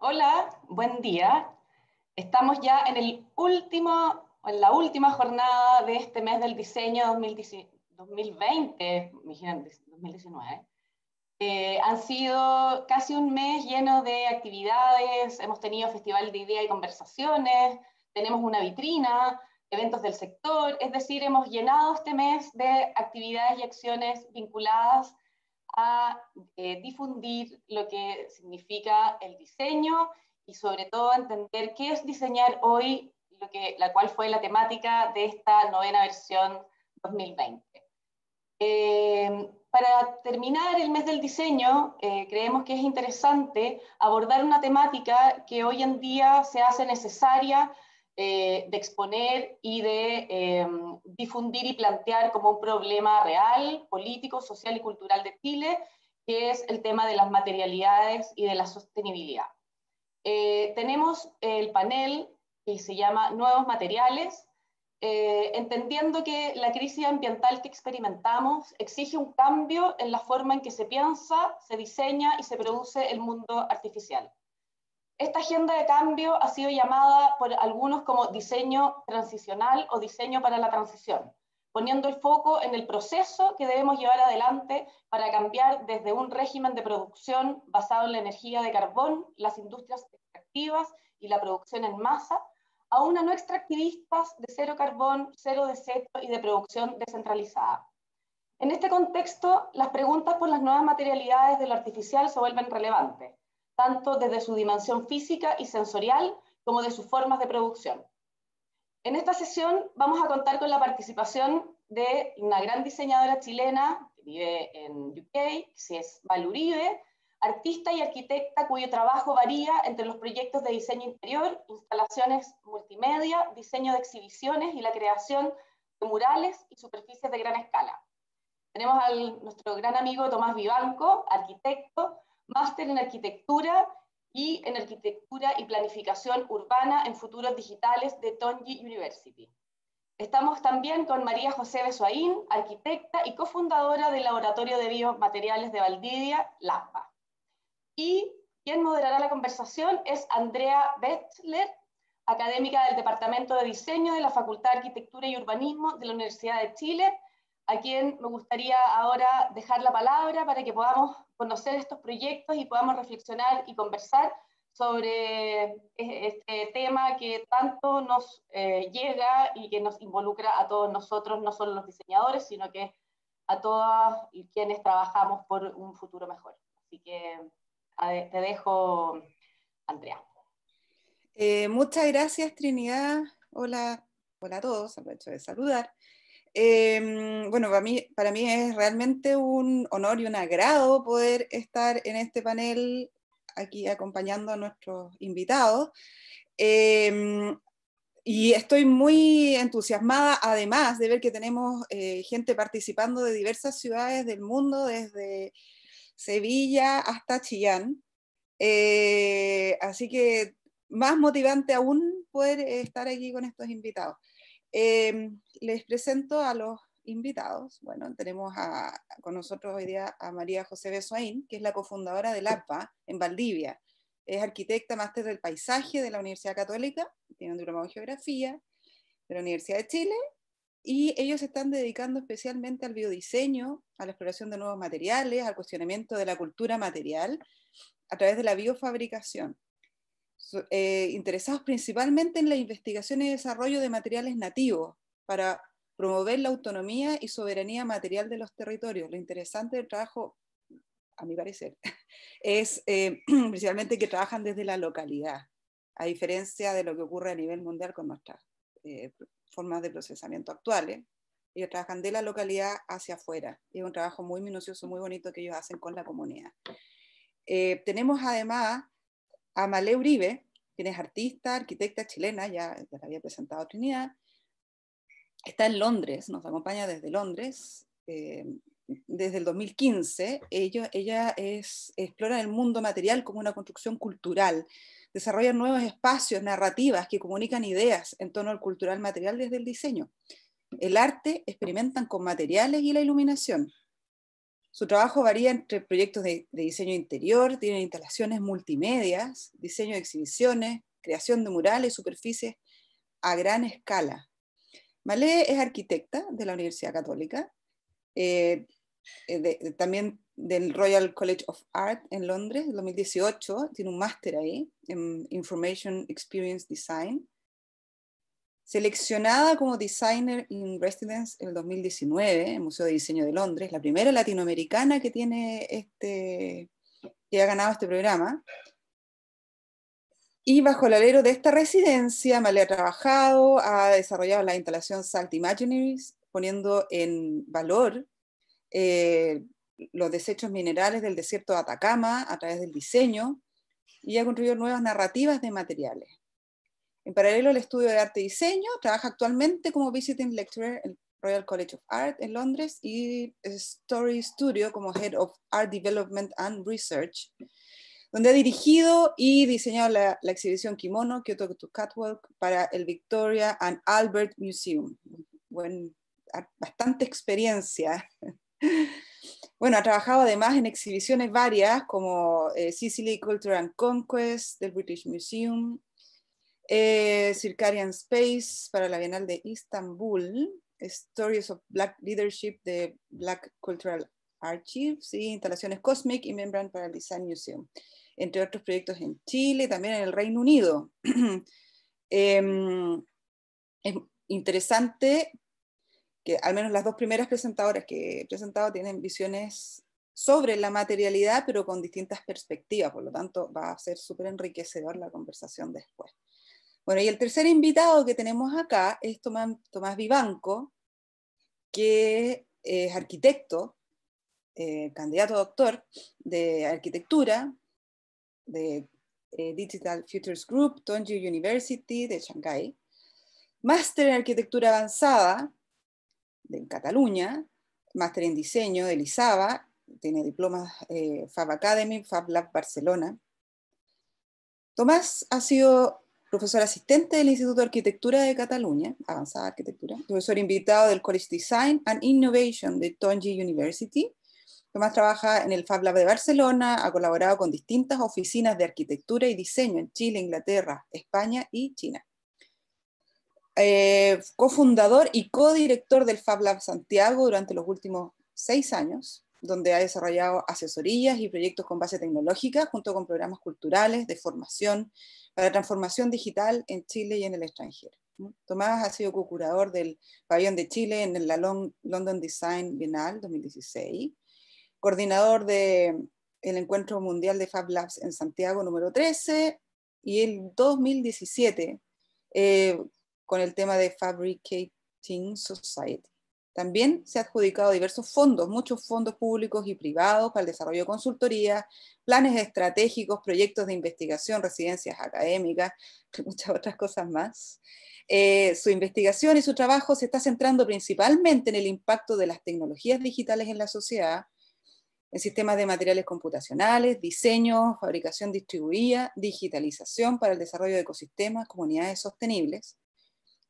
Hola, buen día. Estamos ya en, el último, en la última jornada de este mes del diseño 2020, 2019. Eh, han sido casi un mes lleno de actividades, hemos tenido festival de ideas y conversaciones, tenemos una vitrina, eventos del sector, es decir, hemos llenado este mes de actividades y acciones vinculadas a eh, difundir lo que significa el diseño y sobre todo entender qué es diseñar hoy, lo que, la cual fue la temática de esta novena versión 2020. Eh, para terminar el mes del diseño, eh, creemos que es interesante abordar una temática que hoy en día se hace necesaria eh, de exponer y de eh, difundir y plantear como un problema real, político, social y cultural de Chile, que es el tema de las materialidades y de la sostenibilidad. Eh, tenemos el panel que se llama Nuevos Materiales, entendiendo que la crisis ambiental que experimentamos exige un cambio en la forma en que se piensa, se diseña y se produce el mundo artificial. Esta agenda de cambio ha sido llamada por algunos como diseño transicional o diseño para la transición, poniendo el foco en el proceso que debemos llevar adelante para cambiar desde un régimen de producción basado en la energía de carbón, las industrias extractivas y la producción en masa, a una no extractivista de cero carbón, cero desecho y de producción descentralizada. En este contexto, las preguntas por las nuevas materialidades del artificial se vuelven relevantes tanto desde su dimensión física y sensorial como de sus formas de producción. En esta sesión vamos a contar con la participación de una gran diseñadora chilena que vive en UK, que es Val artista y arquitecta cuyo trabajo varía entre los proyectos de diseño interior, instalaciones multimedia, diseño de exhibiciones y la creación de murales y superficies de gran escala. Tenemos a nuestro gran amigo Tomás Vivanco, arquitecto, máster en arquitectura y en arquitectura y planificación urbana en futuros digitales de Tongji University. Estamos también con María José Besoín, arquitecta y cofundadora del Laboratorio de Biomateriales de Valdivia, LAPA. Y quien moderará la conversación es Andrea Betzler, académica del Departamento de Diseño de la Facultad de Arquitectura y Urbanismo de la Universidad de Chile a quien me gustaría ahora dejar la palabra para que podamos conocer estos proyectos y podamos reflexionar y conversar sobre e-, este tema que tanto nos eh, llega y que nos involucra a todos nosotros, no solo los diseñadores, sino que a todas y quienes trabajamos por un futuro mejor. Así que te dejo, Andrea. Eh, muchas gracias, Trinidad. Hola, hola a todos, aprovecho de saludar. Em, bueno, para mí, para mí es realmente un honor y un agrado poder estar en este panel aquí acompañando a nuestros invitados. Em, y estoy muy entusiasmada, además de ver que tenemos eh, gente participando de diversas ciudades del mundo, desde Sevilla hasta Chillán. Eh, así que más motivante aún poder eh, estar aquí con estos invitados. Em, les presento a los invitados. Bueno, tenemos con nosotros hoy día a María José Besoín que es la cofundadora del APA en Valdivia. Es arquitecta, máster del paisaje de la Universidad Católica, tiene un diploma en geografía de la Universidad de Chile, y ellos se están dedicando especialmente al biodiseño, a la exploración de nuevos materiales, al cuestionamiento de la cultura material a través de la biofabricación. Eh, interesados principalmente en la investigación y desarrollo de materiales nativos para promover la autonomía y soberanía material de los territorios. Lo interesante del trabajo, a mi parecer, es eh, principalmente que trabajan desde la localidad, a diferencia de lo que ocurre a nivel mundial con nuestras eh, formas de procesamiento actuales. Ellos trabajan de la localidad hacia afuera. Es un trabajo muy minucioso, muy bonito que ellos hacen con la comunidad. tenemos además Amalé Uribe, quien es artista, arquitecta chilena, ya, la había presentado Trinidad, está en Londres, nos acompaña desde Londres, eh, desde el 2015. Ella, ella es, explora el mundo material como una construcción cultural, desarrolla nuevos espacios, narrativas que comunican ideas en torno al cultural material desde el diseño. El arte experimentan con materiales y la iluminación. Su trabajo varía entre proyectos de, diseño interior, tiene instalaciones multimedias, diseño de exhibiciones, creación de murales y superficies a gran escala. Malé es arquitecta de la Universidad Católica, eh, eh, también del Royal College of Art en Londres, 2018, tiene un máster ahí en Information Experience Design. Seleccionada como Designer in Residence en el 2019, el Museo de Diseño de Londres, la primera latinoamericana que, tiene este, que ha ganado este programa. Y bajo el alero de esta residencia, Malé ha trabajado, ha desarrollado la instalación Salt Imaginaries, poniendo en valor eh, los desechos minerales del desierto de Atacama a través del diseño, y ha construido nuevas narrativas de materiales. En paralelo al estudio de arte y diseño, trabaja actualmente como visiting lecturer en Royal College of Art en Londres y Story Studio como Head of Art Development and Research, donde ha dirigido y diseñado la, exhibición Kimono Kyoto to Catwalk para el Victoria and Albert Museum. bastante experiencia. Bueno, ha trabajado además en exhibiciones varias como eh, Sicily Culture and Conquest del British Museum, eh, Space para la Bienal de Istanbul, Stories of Black Leadership de Black Cultural Archives y instalaciones Cosmic y Membran para el Design Museum, entre otros proyectos en Chile y también en el Reino Unido. Em, es interesante que al menos las dos primeras presentadoras que he presentado tienen visiones sobre la materialidad, pero con distintas perspectivas, por lo tanto va a ser súper enriquecedor la conversación después. Bueno, y el tercer invitado que tenemos acá es Tomás, Vivanco, que es arquitecto, eh, candidato a doctor de arquitectura de eh, Digital Futures Group, Tongji University de Shanghai. máster en arquitectura avanzada de Cataluña, máster en diseño de Lizaba, tiene diplomas eh, Fab Academy, Fab Lab Barcelona. Tomás ha sido profesor asistente del Instituto de Arquitectura de Cataluña, avanzada arquitectura, profesor invitado del College Design and Innovation de Tongji University. Tomás trabaja en el Fab Lab de Barcelona, ha colaborado con distintas oficinas de arquitectura y diseño en Chile, Inglaterra, España y China. Eh, cofundador y codirector del Fab Lab Santiago durante los últimos seis años donde ha desarrollado asesorías y proyectos con base tecnológica, junto con programas culturales de formación para transformación digital en Chile y en el extranjero. Tomás ha sido co-curador del Pabellón de Chile en la London Design Bienal 2016, coordinador del Encuentro Mundial de Fab Labs en Santiago número 13, y el 2017 eh, con el tema de Fabricating Society. También se ha adjudicado diversos fondos, muchos fondos públicos y privados para el desarrollo de consultorías, planes estratégicos, proyectos de investigación, residencias académicas, muchas otras cosas más. Eh, su investigación y su trabajo se está centrando principalmente en el impacto de las tecnologías digitales en la sociedad, en sistemas de materiales computacionales, diseño, fabricación distribuida, digitalización para el desarrollo de ecosistemas, comunidades sostenibles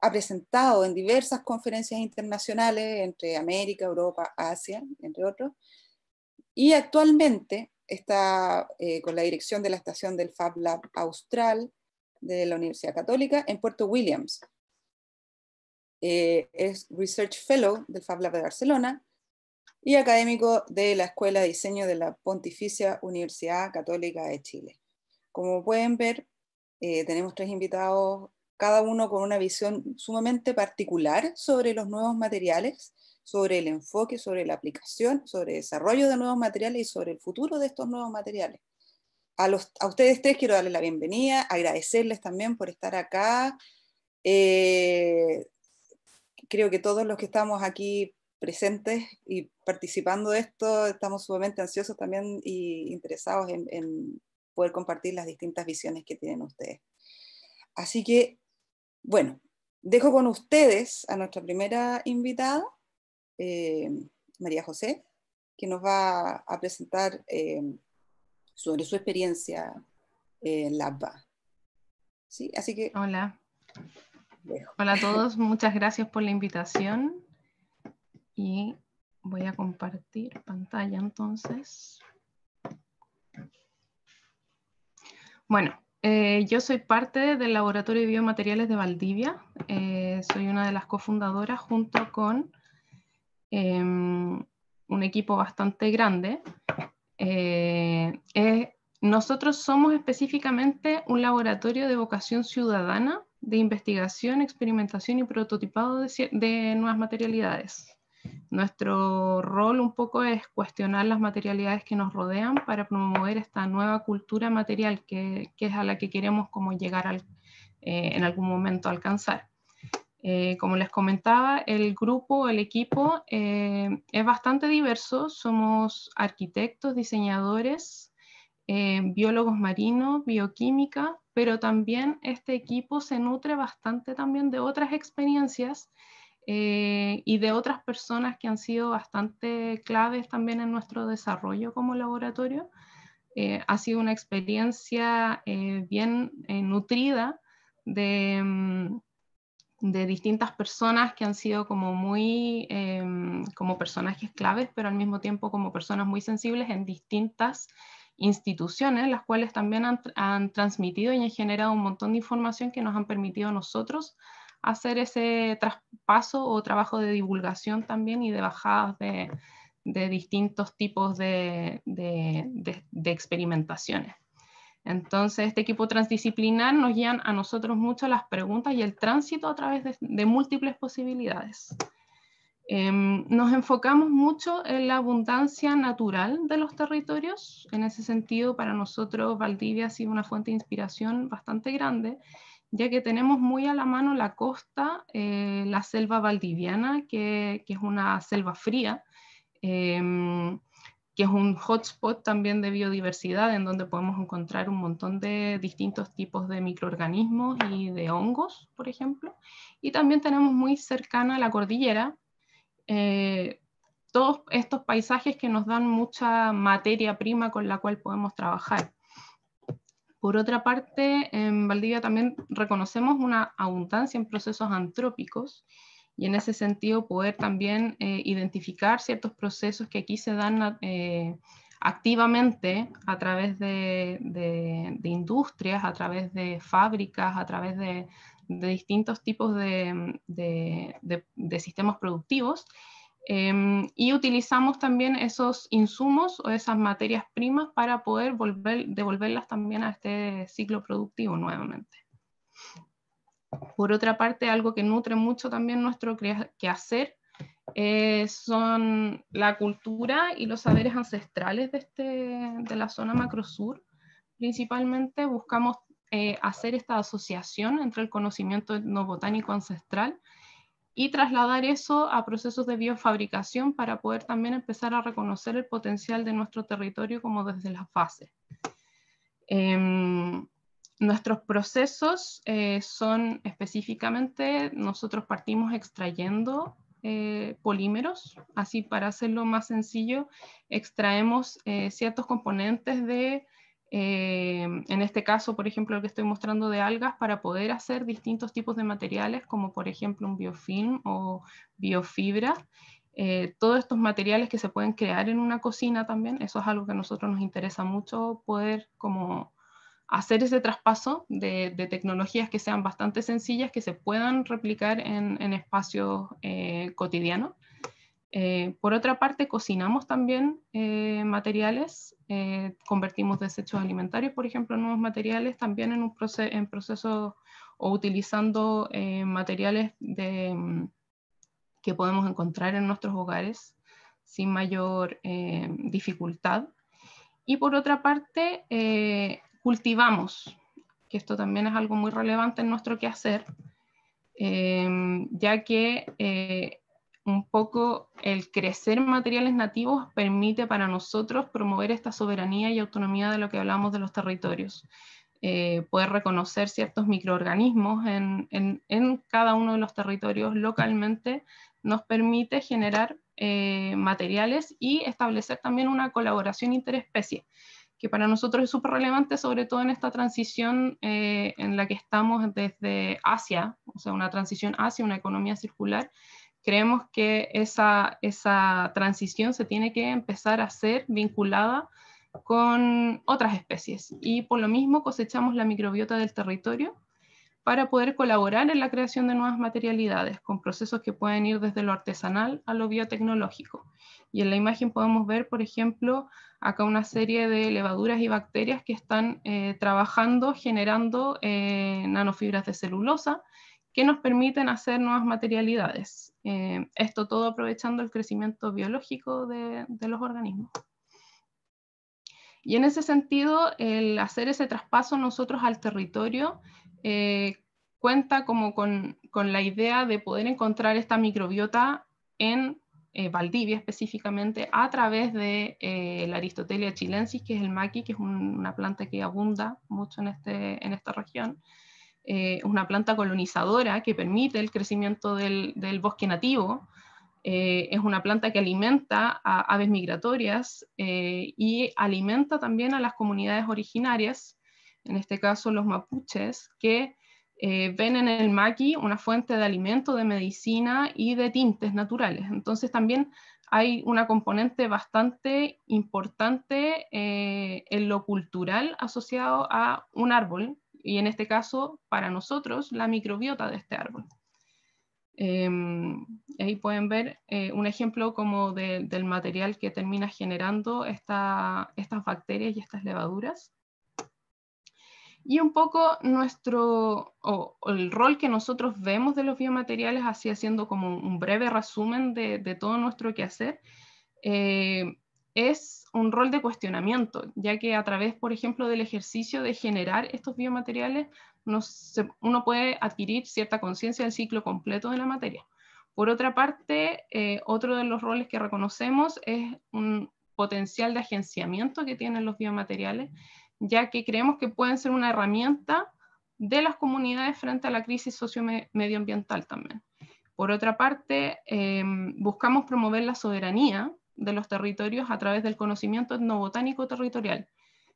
ha presentado en diversas conferencias internacionales entre América, Europa, Asia, entre otros, y actualmente está eh, con la dirección de la estación del Fab Lab Austral de la Universidad Católica en Puerto Williams. Eh, es Research Fellow del Fab Lab de Barcelona y académico de la Escuela de Diseño de la Pontificia Universidad Católica de Chile. Como pueden ver, eh, tenemos tres invitados cada uno con una visión sumamente particular sobre los nuevos materiales, sobre el enfoque, sobre la aplicación, sobre el desarrollo de nuevos materiales y sobre el futuro de estos nuevos materiales. A, ustedes tres quiero darles la bienvenida, agradecerles también por estar acá. Eh, creo que todos los que estamos aquí presentes y participando de esto, estamos sumamente ansiosos también y interesados en, en poder compartir las distintas visiones que tienen ustedes. Así que bueno, dejo con ustedes a nuestra primera invitada, eh, María José, que nos va a presentar eh, sobre su experiencia en la Así que... Hola. Hola a todos, muchas gracias por la invitación. Y voy a compartir pantalla entonces. Bueno, eh, yo soy parte del Laboratorio de Biomateriales de Valdivia. Eh, soy una de las cofundadoras junto con em, un equipo bastante grande. Eh, nosotros somos específicamente un laboratorio de vocación ciudadana de investigación, experimentación y prototipado de nuevas materialidades. Nuestro rol un poco es cuestionar las materialidades que nos rodean para promover esta nueva cultura material que, es a la que queremos como llegar eh, en algún momento a alcanzar. Eh, como les comentaba, el grupo, el equipo eh, es bastante diverso. Somos arquitectos, diseñadores, biólogos marinos, bioquímica, pero también este equipo se nutre bastante también de otras experiencias eh, y de otras personas que han sido bastante claves también en nuestro desarrollo como laboratorio. Eh, ha sido una experiencia eh, bien nutrida de, mm, de, distintas personas que han sido como muy, como personajes claves, pero al mismo tiempo como personas muy sensibles en distintas instituciones, las cuales también han, han transmitido y han generado un montón de información que nos han permitido a nosotros hacer ese traspaso o trabajo de divulgación también y de bajadas de, distintos tipos de, experimentaciones. Entonces, este equipo transdisciplinar nos guían a nosotros mucho las preguntas y el tránsito a través de, múltiples posibilidades. Em, nos enfocamos mucho en la abundancia natural de los territorios. En ese sentido, para nosotros Valdivia ha sido una fuente de inspiración bastante grande ya que tenemos muy a la mano la costa, eh, la selva valdiviana, que, es una selva fría, em, que es un hotspot también de biodiversidad, en donde podemos encontrar un montón de distintos tipos de microorganismos y de hongos, por ejemplo. Y también tenemos muy cercana la cordillera. Eh, todos estos paisajes que nos dan mucha materia prima con la cual podemos trabajar. Por otra parte, en Valdivia también reconocemos una abundancia en procesos antrópicos y en ese sentido poder también eh, identificar ciertos procesos que aquí se dan eh, activamente a través de, industrias, a través de fábricas, a través de distintos tipos de sistemas productivos Em, y utilizamos también esos insumos o esas materias primas para poder volver, devolverlas también a este ciclo productivo nuevamente. Por otra parte, algo que nutre mucho también nuestro quehacer eh, son la cultura y los saberes ancestrales de, este, de la zona macrosur. Principalmente buscamos eh, hacer esta asociación entre el conocimiento etnobotánico ancestral y trasladar eso a procesos de biofabricación para poder también empezar a reconocer el potencial de nuestro territorio como desde la fase. Em, nuestros procesos eh, son específicamente, nosotros partimos extrayendo eh, polímeros, así para hacerlo más sencillo, extraemos eh, ciertos componentes de eh, en este caso, por ejemplo, lo que estoy mostrando de algas, para poder hacer distintos tipos de materiales, como por ejemplo un biofilm o biofibra. Eh, todos estos materiales que se pueden crear en una cocina también, eso es algo que a nosotros nos interesa mucho, poder como hacer ese traspaso de, tecnologías que sean bastante sencillas, que se puedan replicar en, espacios eh, cotidianos. Eh, por otra parte, cocinamos también eh, materiales, eh, convertimos desechos alimentarios, por ejemplo, en nuevos materiales, también en, un proceso, en proceso o utilizando materiales de, mm, que podemos encontrar en nuestros hogares sin mayor dificultad. Y por otra parte, cultivamos, que esto también es algo muy relevante en nuestro quehacer, ya que un poco el crecer materiales nativos permite para nosotros promover esta soberanía y autonomía de lo que hablamos de los territorios. Eh, poder reconocer ciertos microorganismos en, cada uno de los territorios localmente nos permite generar eh, materiales y establecer también una colaboración interespecie, que para nosotros es súper relevante, sobre todo en esta transición eh, en la que estamos desde Asia, o sea, una transición hacia una economía circular, Creemos que esa, transición se tiene que empezar a hacer vinculada con otras especies y por lo mismo cosechamos la microbiota del territorio para poder colaborar en la creación de nuevas materialidades con procesos que pueden ir desde lo artesanal a lo biotecnológico. Y en la imagen podemos ver, por ejemplo, acá una serie de levaduras y bacterias que están eh, trabajando generando eh, nanofibras de celulosa que nos permiten hacer nuevas materialidades. Eh, esto todo aprovechando el crecimiento biológico de, los organismos. Y en ese sentido, el hacer ese traspaso nosotros al territorio eh, cuenta como con, la idea de poder encontrar esta microbiota en eh, Valdivia específicamente a través de la Aristotelia chilensis, que es el maqui, que es una planta que abunda mucho en este, esta región eh, una planta colonizadora que permite el crecimiento del, bosque nativo. Eh, es una planta que alimenta a aves migratorias eh, y alimenta también a las comunidades originarias, en este caso los mapuches, que eh, ven en el maqui una fuente de alimento, de medicina y de tintes naturales. Entonces también hay una componente bastante importante en lo cultural asociado a un árbol y en este caso, para nosotros, la microbiota de este árbol. Eh, ahí pueden ver eh, un ejemplo como del material que termina generando estas bacterias y estas levaduras. Y un poco nuestro, el rol que nosotros vemos de los biomateriales, así haciendo como un breve resumen de, todo nuestro quehacer, eh, es un rol de cuestionamiento, ya que a través, por ejemplo, del ejercicio de generar estos biomateriales, uno, puede adquirir cierta conciencia del ciclo completo de la materia. Por otra parte, eh, otro de los roles que reconocemos es un potencial de agenciamiento que tienen los biomateriales, ya que creemos que pueden ser una herramienta de las comunidades frente a la crisis socio-medioambiental también. Por otra parte, em, buscamos promover la soberanía de los territorios a través del conocimiento etnobotánico territorial.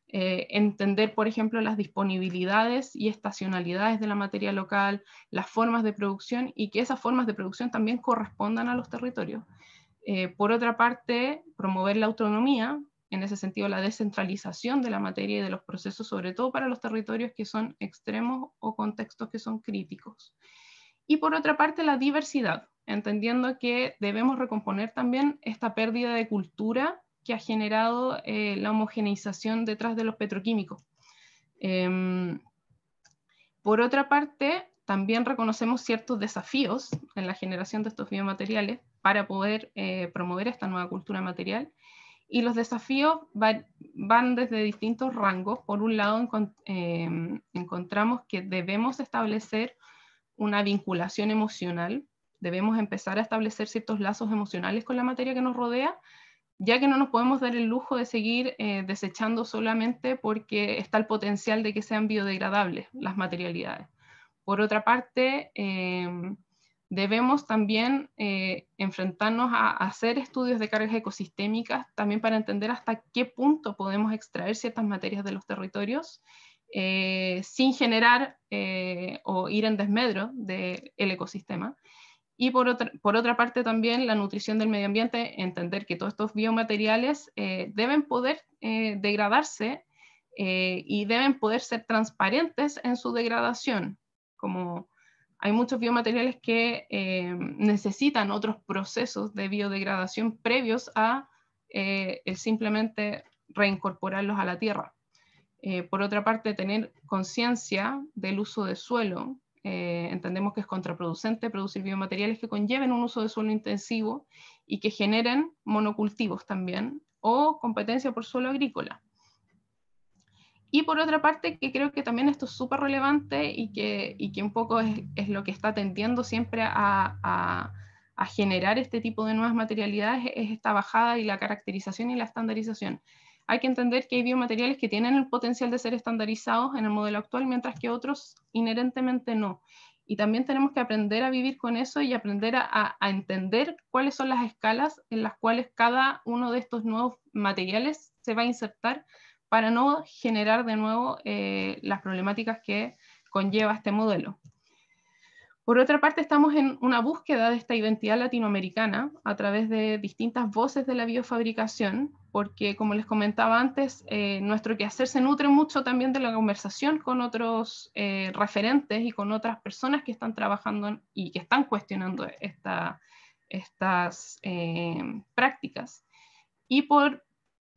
Eh, entender, por ejemplo, las disponibilidades y estacionalidades de la materia local, las formas de producción y que esas formas de producción también correspondan a los territorios. Eh, por otra parte, promover la autonomía, en ese sentido la descentralización de la materia y de los procesos, sobre todo para los territorios que son extremos o contextos que son críticos. Y por otra parte, la diversidad, entendiendo que debemos recomponer también esta pérdida de cultura que ha generado eh, la homogeneización detrás de los petroquímicos. Em, por otra parte, también reconocemos ciertos desafíos en la generación de estos biomateriales para poder eh, promover esta nueva cultura material. Y los desafíos van desde distintos rangos. Por un lado, em, encontramos que debemos establecer una vinculación emocional Debemos empezar a establecer ciertos lazos emocionales con la materia que nos rodea, ya que no nos podemos dar el lujo de seguir eh, desechando solamente porque está el potencial de que sean biodegradables las materialidades. Por otra parte, em, debemos también eh, enfrentarnos a, hacer estudios de cargas ecosistémicas, también para entender hasta qué punto podemos extraer ciertas materias de los territorios eh, sin generar o ir en desmedro del ecosistema. Y por otra, por otra parte también la nutrición del medio ambiente, entender que todos estos biomateriales eh, deben poder eh, degradarse eh, y deben poder ser transparentes en su degradación, como hay muchos biomateriales que necesitan otros procesos de biodegradación previos a el simplemente reincorporarlos a la tierra. por otra parte, tener conciencia del uso de suelo, eh, entendemos que es contraproducente producir biomateriales que conlleven un uso de suelo intensivo y que generen monocultivos también o competencia por suelo agrícola. Y por otra parte, que creo que también esto es súper relevante y que, que un poco es, lo que está tendiendo siempre a generar este tipo de nuevas materialidades, es esta bajada y la caracterización y la estandarización hay que entender que hay biomateriales que tienen el potencial de ser estandarizados en el modelo actual, mientras que otros inherentemente no. Y también tenemos que aprender a vivir con eso y aprender a, entender cuáles son las escalas en las cuales cada uno de estos nuevos materiales se va a insertar para no generar de nuevo eh, las problemáticas que conlleva este modelo. Por otra parte, estamos en una búsqueda de esta identidad latinoamericana a través de distintas voces de la biofabricación, porque como les comentaba antes, eh, nuestro quehacer se nutre mucho también de la conversación con otros eh, referentes y con otras personas que están trabajando y que están cuestionando estas eh, prácticas. Y por,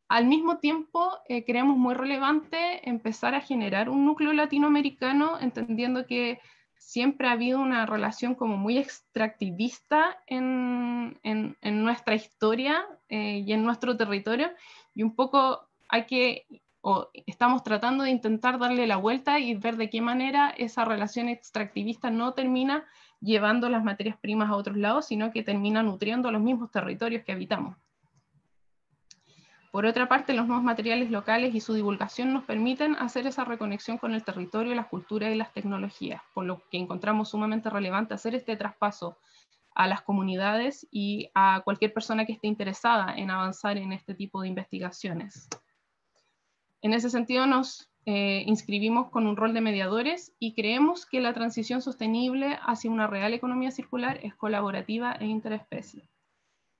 al mismo tiempo, creemos muy relevante empezar a generar un núcleo latinoamericano, entendiendo que siempre ha habido una relación como muy extractivista en, nuestra historia eh, y en nuestro territorio y un poco hay que, estamos tratando de intentar darle la vuelta y ver de qué manera esa relación extractivista no termina llevando las materias primas a otros lados, sino que termina nutriendo los mismos territorios que habitamos. Por otra parte, los nuevos materiales locales y su divulgación nos permiten hacer esa reconexión con el territorio, las culturas y las tecnologías, por lo que encontramos sumamente relevante hacer este traspaso a las comunidades y a cualquier persona que esté interesada en avanzar en este tipo de investigaciones. En ese sentido, nos eh, inscribimos con un rol de mediadores y creemos que la transición sostenible hacia una real economía circular es colaborativa e interespecie.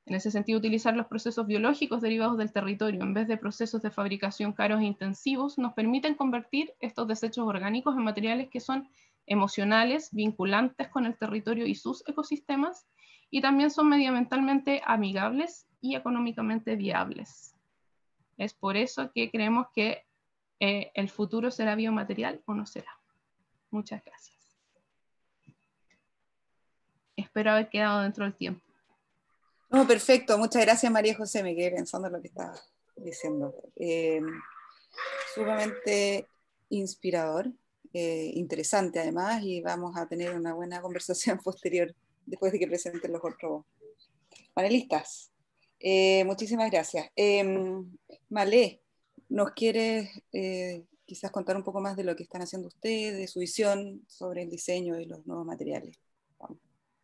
En ese sentido, utilizar los procesos biológicos derivados del territorio en vez de procesos de fabricación caros e intensivos nos permiten convertir estos desechos orgánicos en materiales que son emocionales, vinculantes con el territorio y sus ecosistemas, y también son medioambientalmente amigables y económicamente viables. Es por eso que creemos que eh, el futuro será biomaterial o no será. Muchas gracias. Espero haber quedado dentro del tiempo. No, perfecto. Muchas gracias, María José. Me quedé pensando en lo que estaba diciendo. Eh, sumamente inspirador, eh, interesante además, y vamos a tener una buena conversación posterior después de que presenten los otros panelistas. Eh, muchísimas gracias. Malé, ¿nos quieres quizás contar un poco más de lo que están haciendo ustedes, de su visión sobre el diseño y los nuevos materiales?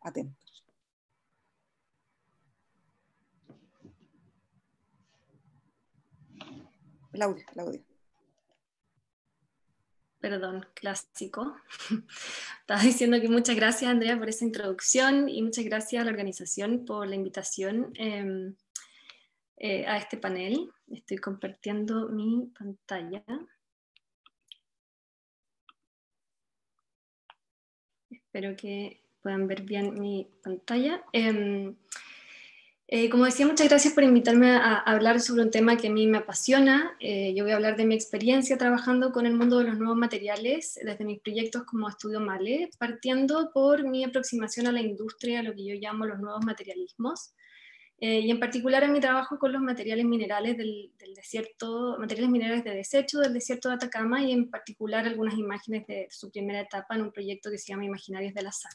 Atentos. atento. Claudia, Claudia. Perdón, clásico. Estaba diciendo que muchas gracias, Andrea, por esa introducción y muchas gracias a la organización por la invitación em, eh, a este panel. Estoy compartiendo mi pantalla. Espero que puedan ver bien mi pantalla. Em, eh, como decía, muchas gracias por invitarme a, hablar sobre un tema que a mí me apasiona. Eh, yo voy a hablar de mi experiencia trabajando con el mundo de los nuevos materiales desde mis proyectos como Estudio Male, partiendo por mi aproximación a la industria, a lo que yo llamo los nuevos materialismos, eh, y en particular en mi trabajo con los materiales minerales del, desierto, materiales minerales de desecho del desierto de Atacama y en particular algunas imágenes de su primera etapa en un proyecto que se llama Imaginarios de la Sal.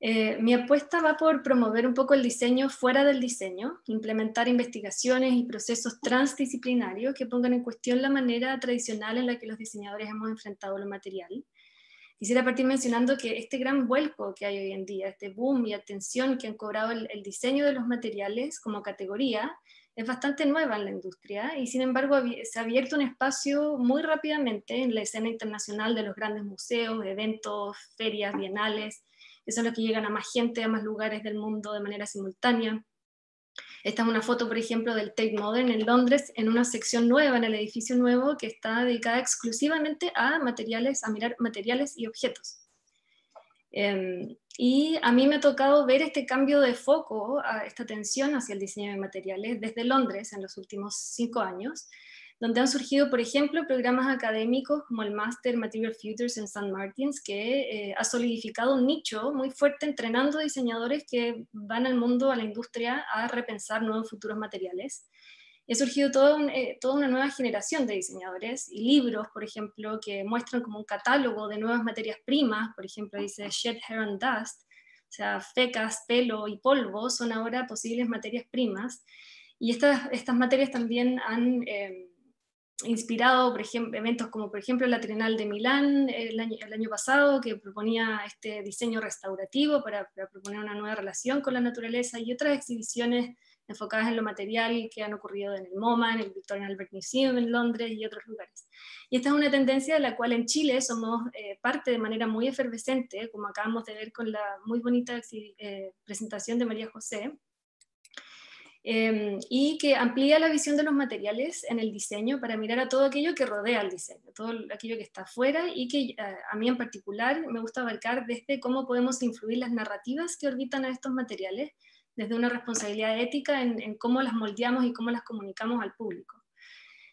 Eh, mi apuesta va por promover un poco el diseño fuera del diseño, implementar investigaciones y procesos transdisciplinarios que pongan en cuestión la manera tradicional en la que los diseñadores hemos enfrentado el material. Quisiera partir mencionando que este gran vuelco que hay hoy en día, este boom y atención que han cobrado el diseño de los materiales como categoría, es bastante nueva en la industria y sin embargo se ha abierto un espacio muy rápidamente en la escena internacional de los grandes museos, eventos, ferias, bienales esos es lo que llegan a más gente, a más lugares del mundo de manera simultánea. Esta es una foto, por ejemplo, del Tate Modern en Londres, en una sección nueva, en el edificio nuevo, que está dedicada exclusivamente a materiales, a mirar materiales y objetos. Em, y a mí me ha tocado ver este cambio de foco, esta tensión hacia el diseño de materiales desde Londres en los últimos cinco años, donde han surgido, por ejemplo, programas académicos como el Master Material Futures en San Martins, que eh, ha solidificado un nicho muy fuerte entrenando diseñadores que van al mundo, a la industria, a repensar nuevos futuros materiales. Y ha surgido eh, toda una nueva generación de diseñadores y libros, por ejemplo, que muestran como un catálogo de nuevas materias primas, por ejemplo, dice Shed, Hair and Dust, o sea, fecas, pelo y polvo son ahora posibles materias primas. Y estas, materias también han... Em, inspirado por ejemplo, eventos como por ejemplo la Trienal de Milán el año, pasado, que proponía este diseño restaurativo para, proponer una nueva relación con la naturaleza y otras exhibiciones enfocadas en lo material que han ocurrido en el MoMA, en el Victorian Albert Museum en Londres y otros lugares. Y esta es una tendencia de la cual en Chile somos eh, parte de manera muy efervescente, como acabamos de ver con la muy bonita eh, presentación de María José, Em, y que amplía la visión de los materiales en el diseño para mirar a todo aquello que rodea el diseño, todo aquello que está afuera y que eh, a mí en particular me gusta abarcar desde cómo podemos influir las narrativas que orbitan a estos materiales, desde una responsabilidad ética en, cómo las moldeamos y cómo las comunicamos al público.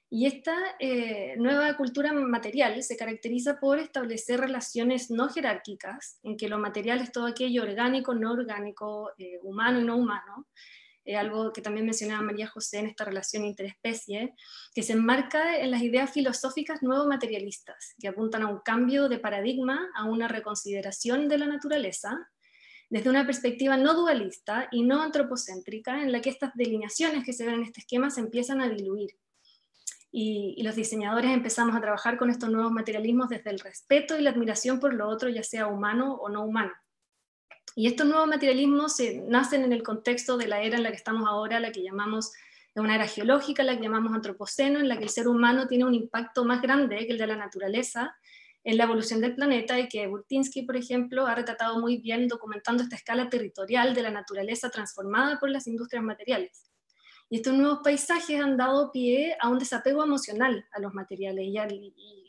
Y esta eh, nueva cultura material se caracteriza por establecer relaciones no jerárquicas, en que lo material es todo aquello orgánico, no orgánico, eh, humano y no humano, algo que también mencionaba María José en esta relación interespecie, que se enmarca en las ideas filosóficas nuevo materialistas, que apuntan a un cambio de paradigma, a una reconsideración de la naturaleza, desde una perspectiva no dualista y no antropocéntrica, en la que estas delineaciones que se ven en este esquema se empiezan a diluir. y los diseñadores empezamos a trabajar con estos nuevos materialismos desde el respeto y la admiración por lo otro, ya sea humano o no humano y estos nuevos materialismos se, nacen en el contexto de la era en la que estamos ahora, la que llamamos de una era geológica, la que llamamos antropoceno, en la que el ser humano tiene un impacto más grande que el de la naturaleza en la evolución del planeta y que Burtinsky, por ejemplo, ha retratado muy bien documentando esta escala territorial de la naturaleza transformada por las industrias materiales. Y estos nuevos paisajes han dado pie a un desapego emocional a los materiales y,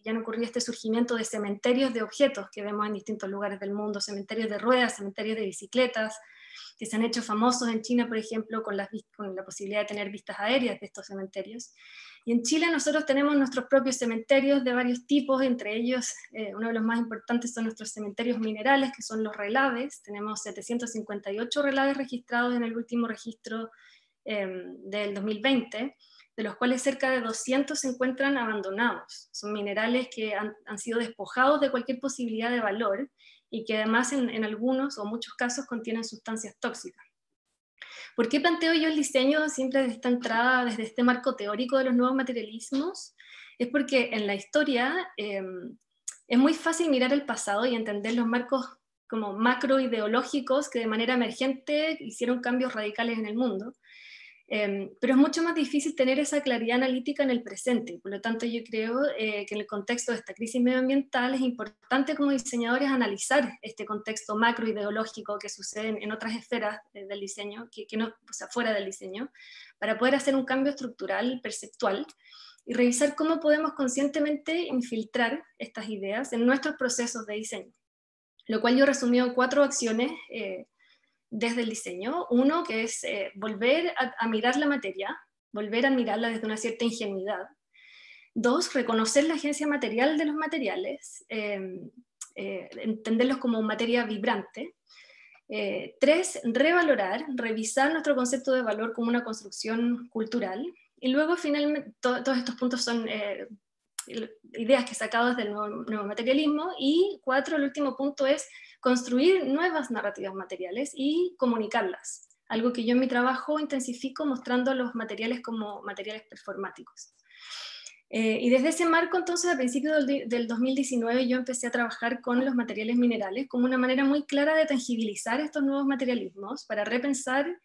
ya, no ocurrido este surgimiento de cementerios de objetos que vemos en distintos lugares del mundo, cementerios de ruedas, cementerios de bicicletas, que se han hecho famosos en China, por ejemplo, con, la posibilidad de tener vistas aéreas de estos cementerios. Y en Chile nosotros tenemos nuestros propios cementerios de varios tipos, entre ellos eh, uno de los más importantes son nuestros cementerios minerales, que son los relaves. Tenemos 758 relaves registrados en el último registro Em, del 2020, de los cuales cerca de 200 se encuentran abandonados. Son minerales que han, sido despojados de cualquier posibilidad de valor y que además en, algunos o muchos casos contienen sustancias tóxicas. ¿Por qué planteo yo el diseño siempre desde esta entrada, desde este marco teórico de los nuevos materialismos? Es porque en la historia em, es muy fácil mirar el pasado y entender los marcos como macroideológicos que de manera emergente hicieron cambios radicales en el mundo, Em, pero es mucho más difícil tener esa claridad analítica en el presente. Por lo tanto, yo creo eh, que en el contexto de esta crisis medioambiental es importante como diseñadores analizar este contexto macroideológico que sucede en, otras esferas eh, del diseño, que, no, o fuera del diseño, para poder hacer un cambio estructural, perceptual, y revisar cómo podemos conscientemente infiltrar estas ideas en nuestros procesos de diseño. Lo cual yo resumí en cuatro acciones eh, desde el diseño. Uno, que es eh, volver a, mirar la materia, volver a mirarla desde una cierta ingenuidad. Dos, reconocer la agencia material de los materiales, em, eh, entenderlos como materia vibrante. Eh, tres, revalorar, revisar nuestro concepto de valor como una construcción cultural. Y luego, finalmente, todos estos puntos son ideas que he sacado nuevo, materialismo. Y cuatro, el último punto es construir nuevas narrativas materiales y comunicarlas. Algo que yo en mi trabajo intensifico mostrando los materiales como materiales performáticos. Eh, y desde ese marco, entonces, a principios del, del, 2019, yo empecé a trabajar con los materiales minerales como una manera muy clara de tangibilizar estos nuevos materialismos para repensar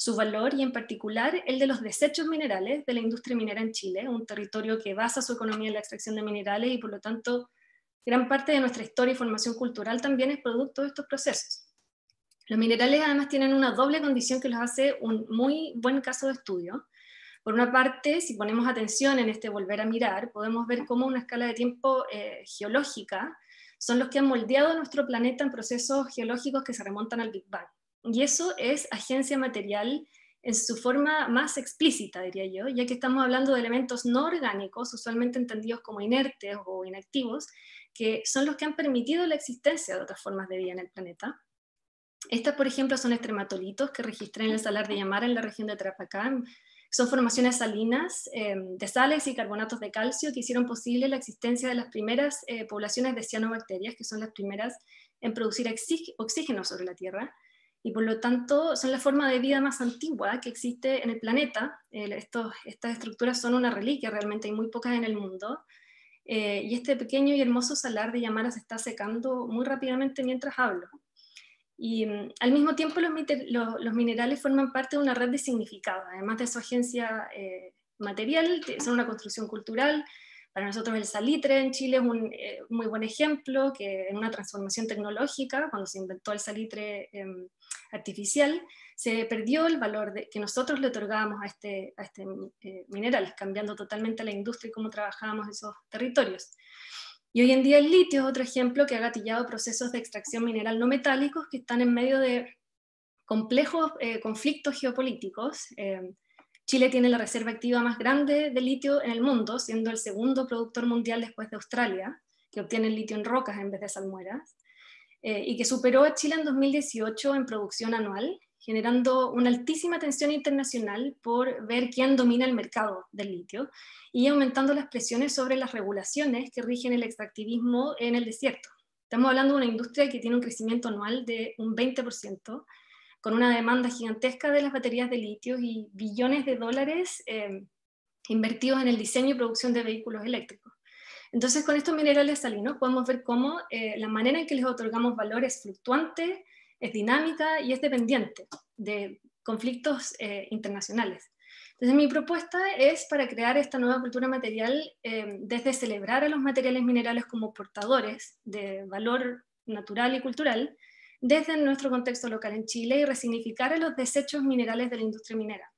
su valor y en particular el de los desechos minerales de la industria minera en Chile, un territorio que basa su economía en la extracción de minerales y por lo tanto gran parte de nuestra historia y formación cultural también es producto de estos procesos. Los minerales además tienen una doble condición que los hace un muy buen caso de estudio. Por una parte, si ponemos atención en este volver a mirar, podemos ver cómo una escala de tiempo eh, geológica son los que han moldeado nuestro planeta en procesos geológicos que se remontan al Big Bang. Y eso es agencia material en su forma más explícita, diría yo, ya que estamos hablando de elementos no orgánicos, usualmente entendidos como inertes o inactivos, que son los que han permitido la existencia de otras formas de vida en el planeta. Estas, por ejemplo, son estrematolitos que registré en el salar de Yamara, en la región de Tarapacá. Son formaciones salinas eh, de sales y carbonatos de calcio que hicieron posible la existencia de las primeras eh, poblaciones de cianobacterias, que son las primeras en producir oxígeno sobre la Tierra y por lo tanto son la forma de vida más antigua que existe en el planeta. estas estructuras son una reliquia, realmente hay muy pocas en el mundo. Eh, y este pequeño y hermoso salar de Yamara se está secando muy rápidamente mientras hablo. Y mm, al mismo tiempo los, los, minerales forman parte de una red de significado, además de su agencia eh, material, son una construcción cultural. Para nosotros el salitre en Chile es un eh, muy buen ejemplo, que en una transformación tecnológica, cuando se inventó el salitre em, artificial, se perdió el valor de, que nosotros le otorgábamos a este, este eh, mineral, cambiando totalmente la industria y cómo trabajábamos esos territorios. Y hoy en día el litio es otro ejemplo que ha gatillado procesos de extracción mineral no metálicos que están en medio de complejos eh, conflictos geopolíticos. Eh, Chile tiene la reserva activa más grande de litio en el mundo, siendo el segundo productor mundial después de Australia, que obtiene litio en rocas en vez de salmueras. Eh, y que superó a Chile en 2018 en producción anual, generando una altísima tensión internacional por ver quién domina el mercado del litio y aumentando las presiones sobre las regulaciones que rigen el extractivismo en el desierto. Estamos hablando de una industria que tiene un crecimiento anual de un 20%, con una demanda gigantesca de las baterías de litio y billones de dólares eh, invertidos en el diseño y producción de vehículos eléctricos. Entonces, con estos minerales salinos podemos ver cómo eh, la manera en que les otorgamos valor es fluctuante, es dinámica y es dependiente de conflictos eh, internacionales. Entonces, mi propuesta es para crear esta nueva cultura material em, desde celebrar a los materiales minerales como portadores de valor natural y cultural, desde nuestro contexto local en Chile y resignificar a los desechos minerales de la industria minera.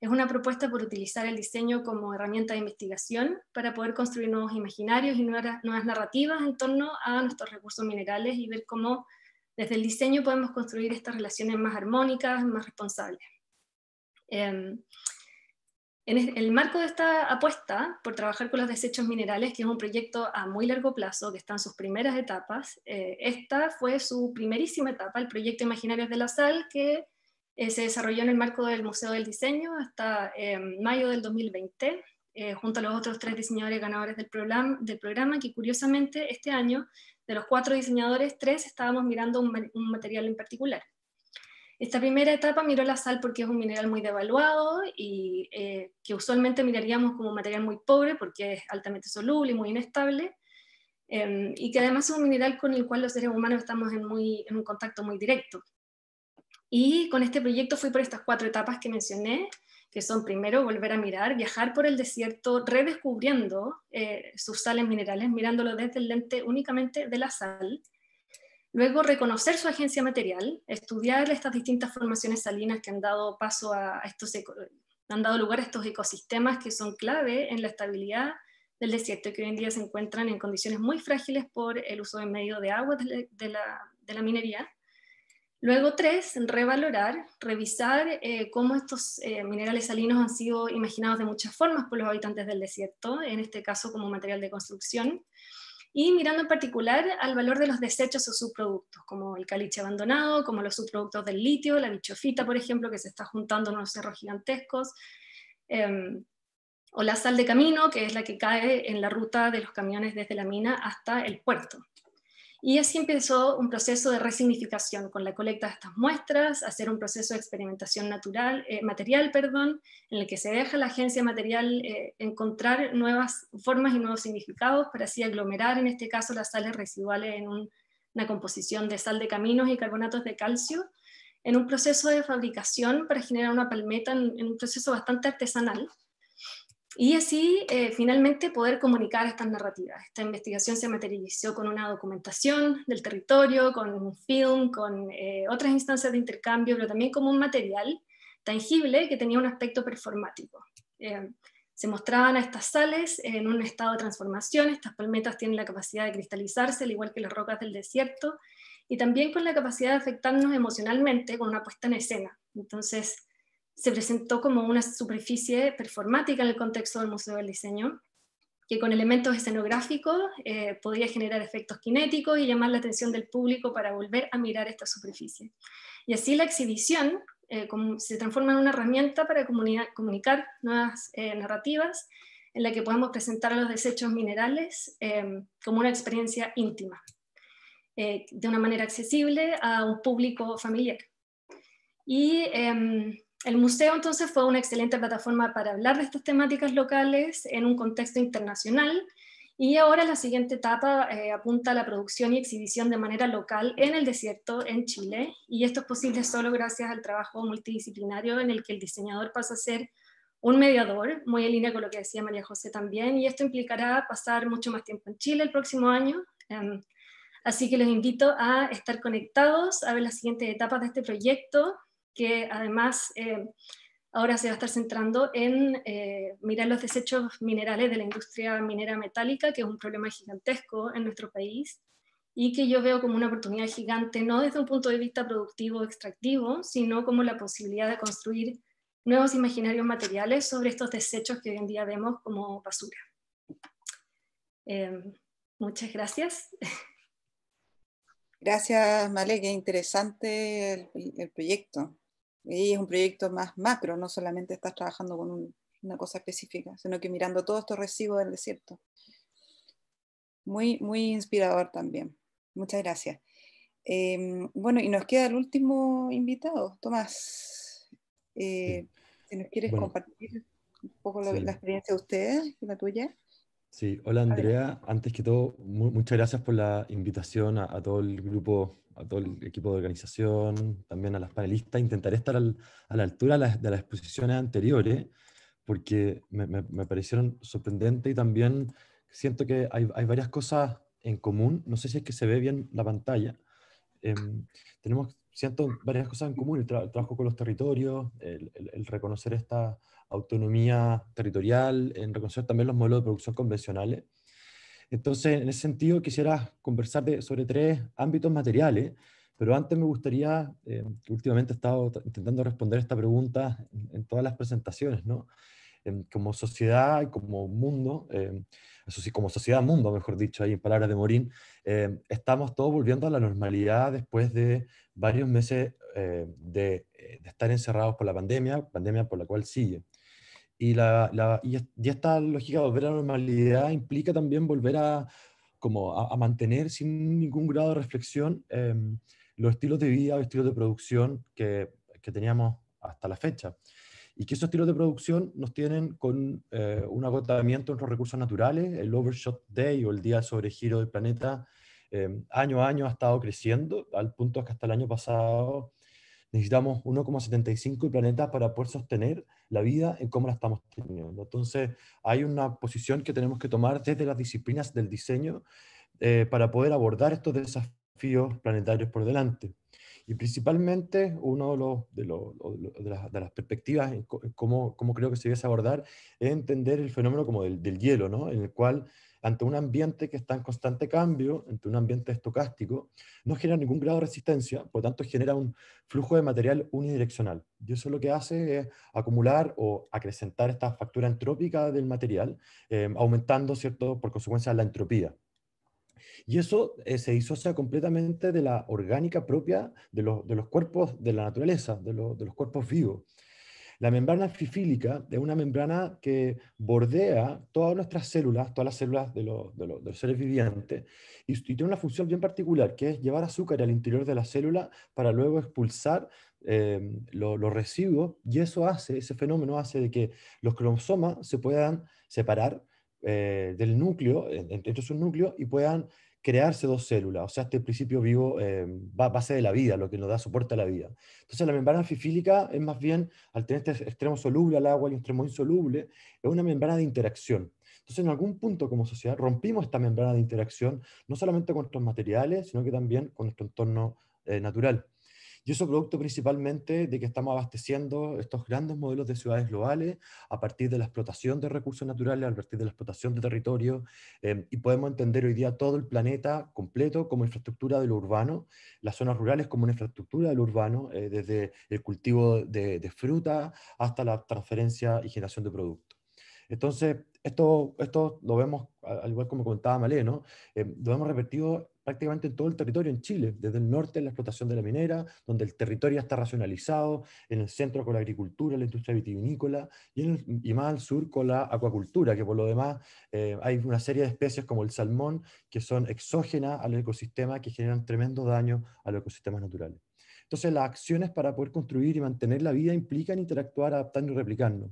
Es una propuesta por utilizar el diseño como herramienta de investigación para poder construir nuevos imaginarios y nuevas, narrativas en torno a nuestros recursos minerales y ver cómo desde el diseño podemos construir estas relaciones más armónicas, más responsables. Em, en el marco de esta apuesta por trabajar con los desechos minerales, que es un proyecto a muy largo plazo, que está en sus primeras etapas, eh, esta fue su primerísima etapa, el proyecto Imaginarios de la Sal, que eh, se desarrolló en el marco del Museo del Diseño hasta eh, mayo del 2020, eh, junto a los otros tres diseñadores ganadores del, programa, que curiosamente este año, de los cuatro diseñadores, tres estábamos mirando un, material en particular. Esta primera etapa miró la sal porque es un mineral muy devaluado y que usualmente miraríamos como material muy pobre porque es altamente soluble y muy inestable, em, y que además es un mineral con el cual los seres humanos estamos en un contacto muy directo. Y con este proyecto fui por estas cuatro etapas que mencioné, que son primero volver a mirar, viajar por el desierto, redescubriendo eh, sus sales minerales, mirándolo desde el lente únicamente de la sal. Luego, reconocer su agencia material, estudiar estas distintas formaciones salinas que han dado paso a estos han dado lugar a estos ecosistemas que son clave en la estabilidad del desierto que hoy en día se encuentran en condiciones muy frágiles por el uso en medio de agua de la minería Luego, tres, revalorar, revisar eh, cómo estos eh, minerales salinos han sido imaginados de muchas formas por los habitantes del desierto, en este caso como material de construcción, y mirando en particular al valor de los desechos o subproductos, como el caliche abandonado, como los subproductos del litio, la bichofita, por ejemplo, que se está juntando en unos cerros gigantescos, em, o la sal de camino, que es la que cae en la ruta de los camiones desde la mina hasta el puerto. Y así empezó un proceso de resignificación con la colecta de estas muestras, hacer un proceso de experimentación natural, eh, material perdón, en el que se deja a la agencia material eh, encontrar nuevas formas y nuevos significados para así aglomerar, en este caso, las sales residuales en una composición de sal de caminos y carbonatos de calcio, en un proceso de fabricación para generar una palmeta, en un proceso bastante artesanal y así eh, finalmente poder comunicar estas narrativas. Esta investigación se materializó con una documentación del territorio, con un film, con eh, otras instancias de intercambio, pero también como un material tangible que tenía un aspecto performático. Eh, se mostraban a estas sales en un estado de transformación, estas palmetas tienen la capacidad de cristalizarse, al igual que las rocas del desierto, y también con la capacidad de afectarnos emocionalmente con una puesta en escena. Entonces, se presentó como una superficie performática en el contexto del Museo del Diseño, que con elementos escenográficos eh, podía generar efectos cinéticos y llamar la atención del público para volver a mirar esta superficie. Y así la exhibición eh, se transforma en una herramienta para comunicar nuevas eh, narrativas en la que podemos presentar los desechos minerales como una experiencia íntima, de una manera accesible a un público familiar. Y em, el museo entonces fue una excelente plataforma para hablar de estas temáticas locales en un contexto internacional y ahora la siguiente etapa eh, apunta a la producción y exhibición de manera local en el desierto en Chile y esto es posible solo gracias al trabajo multidisciplinario en el que el diseñador pasa a ser un mediador, muy en línea con lo que decía María José también, y esto implicará pasar mucho más tiempo en Chile el próximo año. Em, así que los invito a estar conectados, a ver las siguientes etapas de este proyecto que además eh, ahora se va a estar centrando en eh, mirar los desechos minerales de la industria minera metálica, que es un problema gigantesco en nuestro país y que yo veo como una oportunidad gigante, no desde un punto de vista productivo o extractivo, sino como la posibilidad de construir nuevos imaginarios materiales sobre estos desechos que hoy en día vemos como basura. Em, muchas gracias. Gracias, Male, qué interesante el proyecto. Y es un proyecto más macro, no solamente estás trabajando con una cosa específica, sino que mirando todos estos residuos del desierto. Muy, muy inspirador también. Muchas gracias. Em, bueno, y nos queda el último invitado, Tomás. Eh, si nos quieres compartir un poco la experiencia de ustedes la tuya. Sí, hola Andrea. Antes que todo, muchas gracias por la invitación a, todo el grupo, a todo el equipo de organización, también a las panelistas. Intentaré estar a la altura de las exposiciones anteriores porque me, parecieron sorprendentes y también siento que hay, varias cosas en común. No sé si es que se ve bien la pantalla. Em, tenemos siento varias cosas en común, el, trabajo con los territorios, el, reconocer esta autonomía territorial, en reconocer también los modelos de producción convencionales. Entonces, en ese sentido, quisiera conversar sobre tres ámbitos materiales, pero antes me gustaría, eh, últimamente he estado intentando responder esta pregunta en, en todas las presentaciones, ¿no? como sociedad, y como mundo, eh, eso sí, como sociedad mundo, mejor dicho, ahí en palabras de Morín, eh, estamos todos volviendo a la normalidad después de varios meses eh, de, estar encerrados por la pandemia, pandemia por la cual sigue. Y, esta lógica de volver a la normalidad implica también volver a, como a, mantener sin ningún grado de reflexión los estilos de vida o estilos de producción que teníamos hasta la fecha y que esos estilos de producción nos tienen con eh, un agotamiento en los recursos naturales, el overshot day o el día sobre giro del planeta, em, año a año ha estado creciendo, al punto que hasta el año pasado necesitamos 1,75 planetas para poder sostener la vida en cómo la estamos teniendo. Entonces, hay una posición que tenemos que tomar desde las disciplinas del diseño eh, para poder abordar estos desafíos planetarios por delante. Y principalmente uno de, las, perspectivas, en cómo, creo que se debe abordar, es entender el fenómeno como del, hielo, ¿no? en el cual ante un ambiente que está en constante cambio, ante un ambiente estocástico, no genera ningún grado de resistencia, por lo tanto genera un flujo de material unidireccional. Y eso lo que hace es acumular o acrecentar esta factura entrópica del material, eh, aumentando, ¿cierto?, por consecuencia, la entropía. Y eso eh, se disocia completamente de la orgánica propia de, los cuerpos de la naturaleza, de, los cuerpos vivos. La membrana fifílica es una membrana que bordea todas nuestras células, todas las células de, de, los seres vivientes, y, tiene una función bien particular, que es llevar azúcar al interior de la célula para luego expulsar eh, los residuos, y eso hace, ese fenómeno hace de que los cromosomas se puedan separar eh, del núcleo, entre su núcleo y puedan crearse dos células. O sea, este principio vivo eh, va a base de la vida, lo que nos da soporte a la vida. Entonces, la membrana fifílica es más bien, al tener este extremo soluble al agua y un extremo insoluble, es una membrana de interacción. Entonces, en algún punto como sociedad rompimos esta membrana de interacción, no solamente con nuestros materiales, sino que también con nuestro entorno eh, natural. Y eso producto principalmente de que estamos abasteciendo estos grandes modelos de ciudades globales a partir de la explotación de recursos naturales, a partir de la explotación de territorio, eh, y podemos entender hoy día todo el planeta completo como infraestructura de lo urbano, las zonas rurales como una infraestructura de lo urbano, eh, desde el cultivo de, de fruta hasta la transferencia y generación de productos. Entonces, esto, esto lo vemos, al igual como comentaba Malé, eh, lo hemos repetido prácticamente en todo el territorio en Chile, desde el norte en la explotación de la minera, donde el territorio está racionalizado, en el centro con la agricultura, la industria vitivinícola, y, en el, y más al sur con la acuacultura, que por lo demás eh, hay una serie de especies como el salmón que son exógenas al ecosistema, que generan tremendo daño a los ecosistemas naturales. Entonces las acciones para poder construir y mantener la vida implican interactuar, adaptar y replicarnos.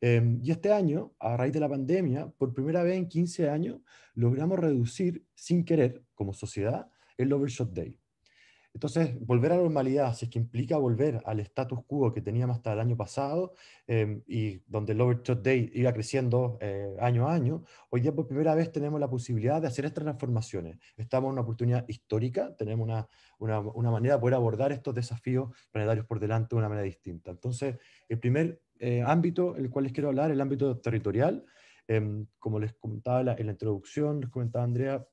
Em, y este año, a raíz de la pandemia, por primera vez en 15 años, logramos reducir sin querer, como sociedad, el overshot day. Entonces, volver a la normalidad, si es que implica volver al status quo que teníamos hasta el año pasado, em, y donde el overshot day iba creciendo eh, año a año, hoy día por primera vez tenemos la posibilidad de hacer estas transformaciones. Estamos en una oportunidad histórica, tenemos una, una manera de poder abordar estos desafíos planetarios por delante de una manera distinta. Entonces, el primer eh, ámbito el cual les quiero hablar, el ámbito territorial. Em, como les comentaba en la introducción, les comentaba Andrea,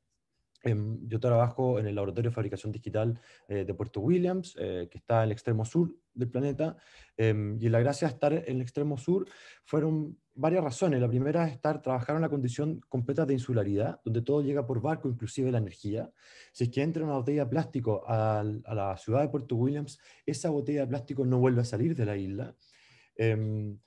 em, yo trabajo en el Laboratorio de Fabricación Digital eh, de Puerto Williams, eh, que está en el extremo sur del planeta, em, y la gracia de estar en el extremo sur fueron varias razones. La primera es estar, trabajar en la condición completa de insularidad, donde todo llega por barco, inclusive la energía. Si es que entra una botella de plástico a, a la ciudad de Puerto Williams, esa botella de plástico no vuelve a salir de la isla. Em,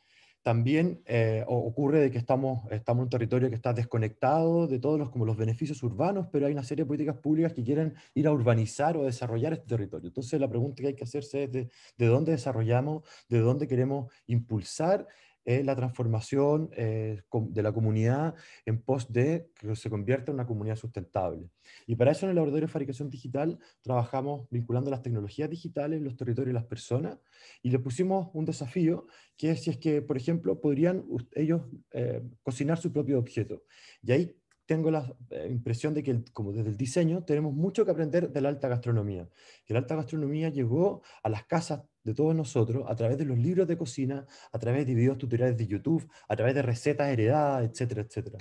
también eh, ocurre de que estamos, estamos en un territorio que está desconectado de todos los, como los beneficios urbanos, pero hay una serie de políticas públicas que quieren ir a urbanizar o desarrollar este territorio. Entonces la pregunta que hay que hacerse es de dónde desarrollamos, de dónde queremos impulsar es eh, la transformación eh, de la comunidad en pos de que se convierta en una comunidad sustentable. Y para eso en el Laboratorio de Fabricación Digital trabajamos vinculando las tecnologías digitales, los territorios y las personas, y le pusimos un desafío, que es si es que, por ejemplo, podrían ellos eh, cocinar su propio objeto. Y ahí tengo la impresión de que, como desde el diseño, tenemos mucho que aprender de la alta gastronomía. Que la alta gastronomía llegó a las casas de todos nosotros a través de los libros de cocina, a través de videos tutoriales de YouTube, a través de recetas heredadas, etcétera, etcétera.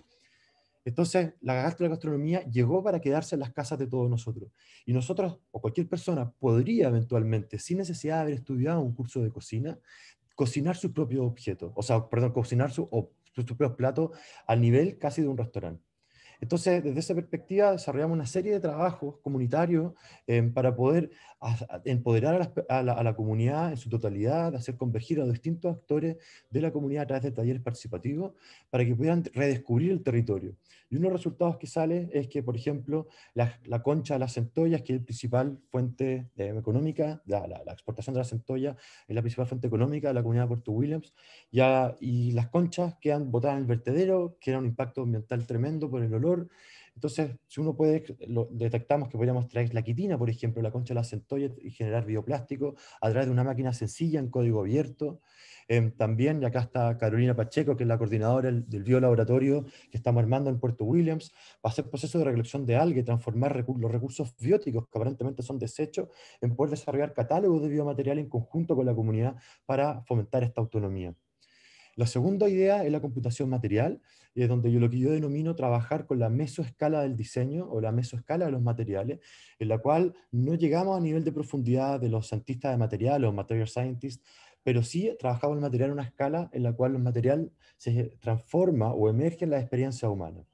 Entonces, la gastronomía llegó para quedarse en las casas de todos nosotros. Y nosotros, o cualquier persona, podría eventualmente, sin necesidad de haber estudiado un curso de cocina, cocinar sus propios objetos, o sea, perdón, cocinar su, sus propios platos al nivel casi de un restaurante. Entonces, desde esa perspectiva, desarrollamos una serie de trabajos comunitarios em, para poder empoderar a la, comunidad en su totalidad, hacer convergir a los distintos actores de la comunidad a través de talleres participativos para que pudieran redescubrir el territorio. Y uno de los resultados que sale es que, por ejemplo, la, concha de las centollas, que es la principal fuente eh, económica, la, exportación de la centollas es la principal fuente económica de la comunidad de Puerto Williams, ya y las conchas quedan botadas en el vertedero, que era un impacto ambiental tremendo por el olor entonces, si uno puede, detectamos que podríamos traer la quitina, por ejemplo, la concha de la centolla y generar bioplástico a través de una máquina sencilla en código abierto. Em, también, y acá está Carolina Pacheco, que es la coordinadora del, biolaboratorio que estamos armando en Puerto Williams, va a ser proceso de recolección de y transformar los recursos bióticos que aparentemente son desechos, en poder desarrollar catálogos de biomaterial en conjunto con la comunidad para fomentar esta autonomía. La segunda idea es la computación material, es donde yo lo que yo denomino trabajar con la mesoescala del diseño o la mesoescala de los materiales, en la cual no llegamos a nivel de profundidad de los cientistas de material o material scientists, pero sí trabajamos el material en una escala en la cual el material se transforma o emerge en la experiencia humana.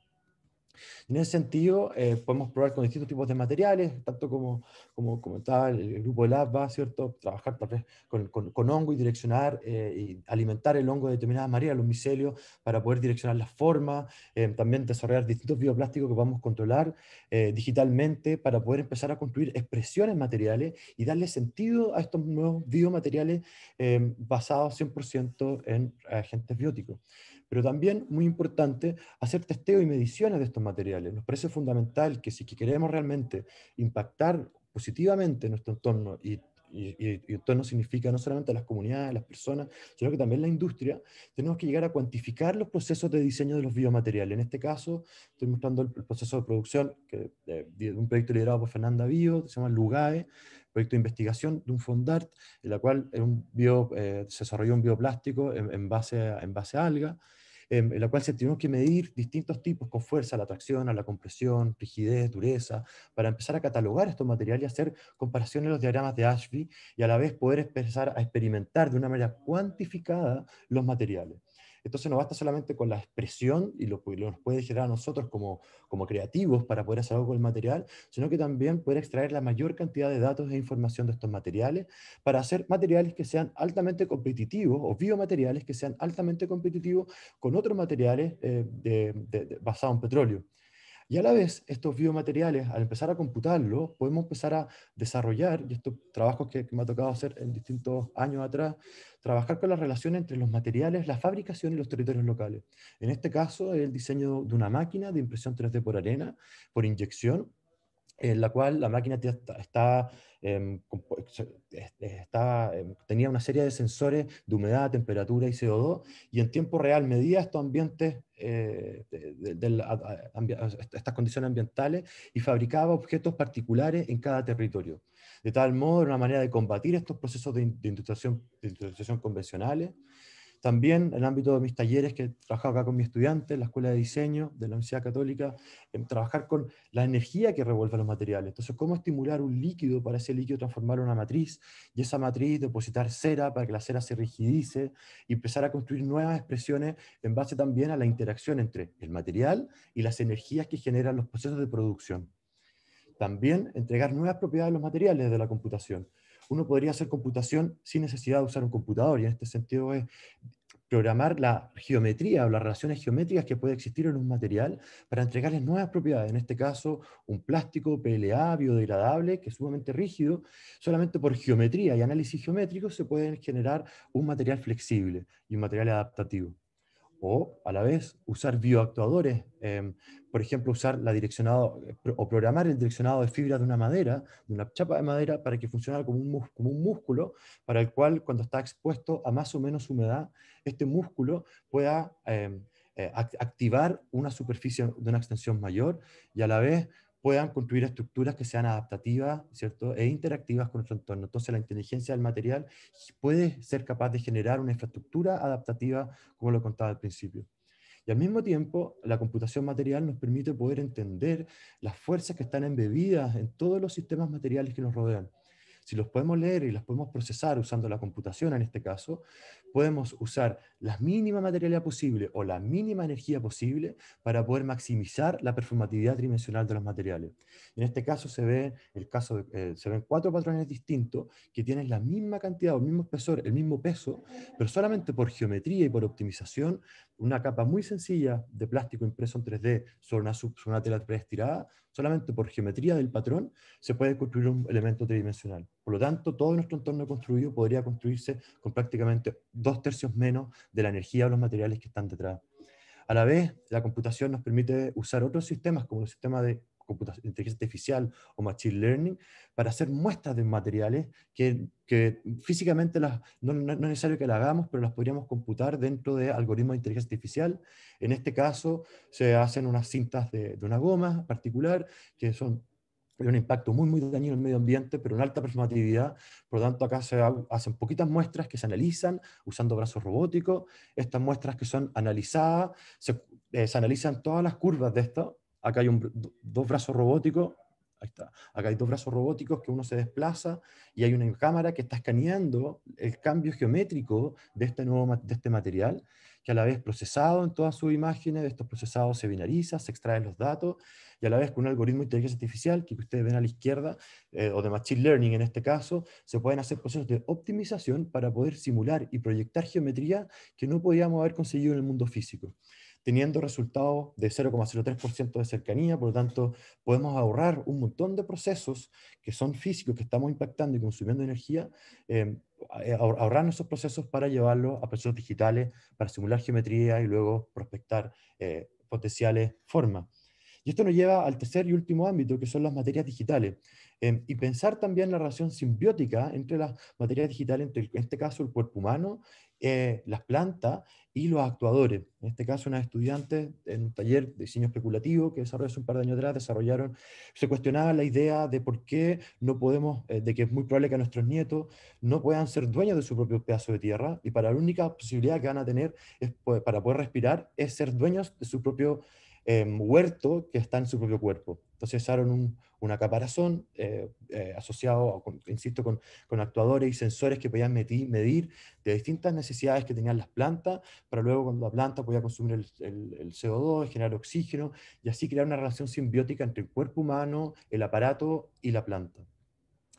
En ese sentido, eh, podemos probar con distintos tipos de materiales, tanto como, como comentaba el, el, grupo de LABA, ¿cierto? Trabajar tal vez con, con, hongo y direccionar eh, y alimentar el hongo de determinadas maneras, los micelios, para poder direccionar las formas, eh, también desarrollar distintos bioplásticos que podamos controlar digitalmente para poder empezar a construir expresiones materiales y darle sentido a estos nuevos biomateriales basados 100% en agentes bióticos pero también, muy importante, hacer testeo y mediciones de estos materiales. Nos parece fundamental que si queremos realmente impactar positivamente nuestro entorno y y, y, significa no solamente las comunidades, las personas, sino que también la industria, tenemos que llegar a cuantificar los procesos de diseño de los biomateriales. En este caso, estoy mostrando el, proceso de producción que, eh, de, un proyecto liderado por Fernanda Bio, que se llama Lugae, proyecto de investigación de un Fondart, en la cual un bio, eh, se desarrolló un bioplástico en, base en base a alga. Em, en la cual se tuvieron que medir distintos tipos con fuerza, la tracción, la compresión, rigidez, dureza, para empezar a catalogar estos materiales y hacer comparaciones en los diagramas de Ashby y a la vez poder empezar a experimentar de una manera cuantificada los materiales. Entonces no basta solamente con la expresión y lo que nos puede generar a nosotros como, como creativos para poder hacer algo con el material, sino que también poder extraer la mayor cantidad de datos e información de estos materiales para hacer materiales que sean altamente competitivos o biomateriales que sean altamente competitivos con otros materiales eh, basados en petróleo. Y a la vez, estos biomateriales, al empezar a computarlo, podemos empezar a desarrollar, y estos trabajos que, que, me ha tocado hacer en distintos años atrás, trabajar con la relación entre los materiales, la fabricación y los territorios locales. En este caso, el diseño de una máquina de impresión 3D por arena, por inyección, en la cual la máquina tenía una serie de sensores de humedad, temperatura y CO2, y en tiempo real medía estos ambientes, eh, estas condiciones ambientales, y fabricaba objetos particulares en cada territorio. De tal modo, era una manera de combatir estos procesos de, industrialización convencionales, también en el ámbito de mis talleres que he trabajado acá con mis estudiantes, en la Escuela de Diseño de la Universidad Católica, en em, trabajar con la energía que revuelve los materiales. Entonces, cómo estimular un líquido para ese líquido transformar una matriz y esa matriz depositar cera para que la cera se rigidice y empezar a construir nuevas expresiones en base también a la interacción entre el material y las energías que generan los procesos de producción. También entregar nuevas propiedades a los materiales de la computación uno podría hacer computación sin necesidad de usar un computador, y en este sentido es programar la geometría o las relaciones geométricas que puede existir en un material para entregarles nuevas propiedades, en este caso un plástico PLA biodegradable que es sumamente rígido, solamente por geometría y análisis geométrico se pueden generar un material flexible y un material adaptativo o a la vez usar bioactuadores, em, por ejemplo, usar la direccionado eh, o programar el direccionado de fibra de una madera, de una chapa de madera, para que funcione como un, músculo, para el cual cuando está expuesto a más o menos humedad, este músculo pueda em, eh, activar una superficie de una extensión mayor y a la vez puedan construir estructuras que sean adaptativas ¿cierto? e interactivas con nuestro entorno. Entonces, la inteligencia del material puede ser capaz de generar una infraestructura adaptativa, como lo contaba al principio. Y al mismo tiempo, la computación material nos permite poder entender las fuerzas que están embebidas en todos los sistemas materiales que nos rodean si los podemos leer y los podemos procesar usando la computación en este caso, podemos usar la mínima materialidad posible o la mínima energía posible para poder maximizar la performatividad tridimensional de los materiales. En este caso se ve el caso eh, se ven cuatro patrones distintos que tienen la misma cantidad, el mismo espesor, el mismo peso, pero solamente por geometría y por optimización, una capa muy sencilla de plástico impreso en 3D sobre una, sobre una tela preestirada solamente por geometría del patrón se puede construir un elemento tridimensional. Por lo tanto, todo nuestro entorno construido podría construirse con prácticamente dos tercios menos de la energía o los materiales que están detrás. A la vez, la computación nos permite usar otros sistemas, como el sistema de inteligencia artificial o machine learning para hacer muestras de materiales que, que físicamente las, no, no, es necesario que las hagamos, pero las podríamos computar dentro de algoritmos de inteligencia artificial. En este caso se hacen unas cintas de, una goma particular que son de un impacto muy, muy dañino en el medio ambiente, pero en alta performatividad. Por lo tanto, acá se hacen poquitas muestras que se analizan usando brazos robóticos. Estas muestras que son analizadas, se, eh, se analizan todas las curvas de esto Acá hay dos brazos robóticos, Acá hay dos brazos robóticos que uno se desplaza y hay una cámara que está escaneando el cambio geométrico de este, nuevo, de este material, que a la vez procesado en todas sus imágenes, de estos procesados se binariza, se extraen los datos, y a la vez con un algoritmo de inteligencia artificial, que ustedes ven a la izquierda, eh, o de Machine Learning en este caso, se pueden hacer procesos de optimización para poder simular y proyectar geometría que no podíamos haber conseguido en el mundo físico teniendo resultados de 0,03% de cercanía, por lo tanto, podemos ahorrar un montón de procesos que son físicos, que estamos impactando y consumiendo energía, em, eh, ahorrar nuestros procesos para llevarlos a procesos digitales, para simular geometría y luego prospectar eh, potenciales formas. Y esto nos lleva al tercer y último ámbito, que son las materias digitales. Em, y pensar también la relación simbiótica entre las materias digitales, entre, en este caso el cuerpo humano eh, las plantas y los actuadores. En este caso, unas estudiantes en un taller de diseño especulativo que desarrolló hace un par de años atrás, desarrollaron, se cuestionaba la idea de por qué no podemos, eh, de que es muy probable que nuestros nietos no puedan ser dueños de su propio pedazo de tierra y para la única posibilidad que van a tener pues, para poder respirar es ser dueños de su propio Em, huerto que está en su propio cuerpo. Entonces usaron un, una caparazón eh, eh, asociado, insisto, con, actuadores y sensores que podían medir, de distintas necesidades que tenían las plantas, para luego cuando la planta podía consumir el, el CO2, generar oxígeno, y así crear una relación simbiótica entre el cuerpo humano, el aparato y la planta.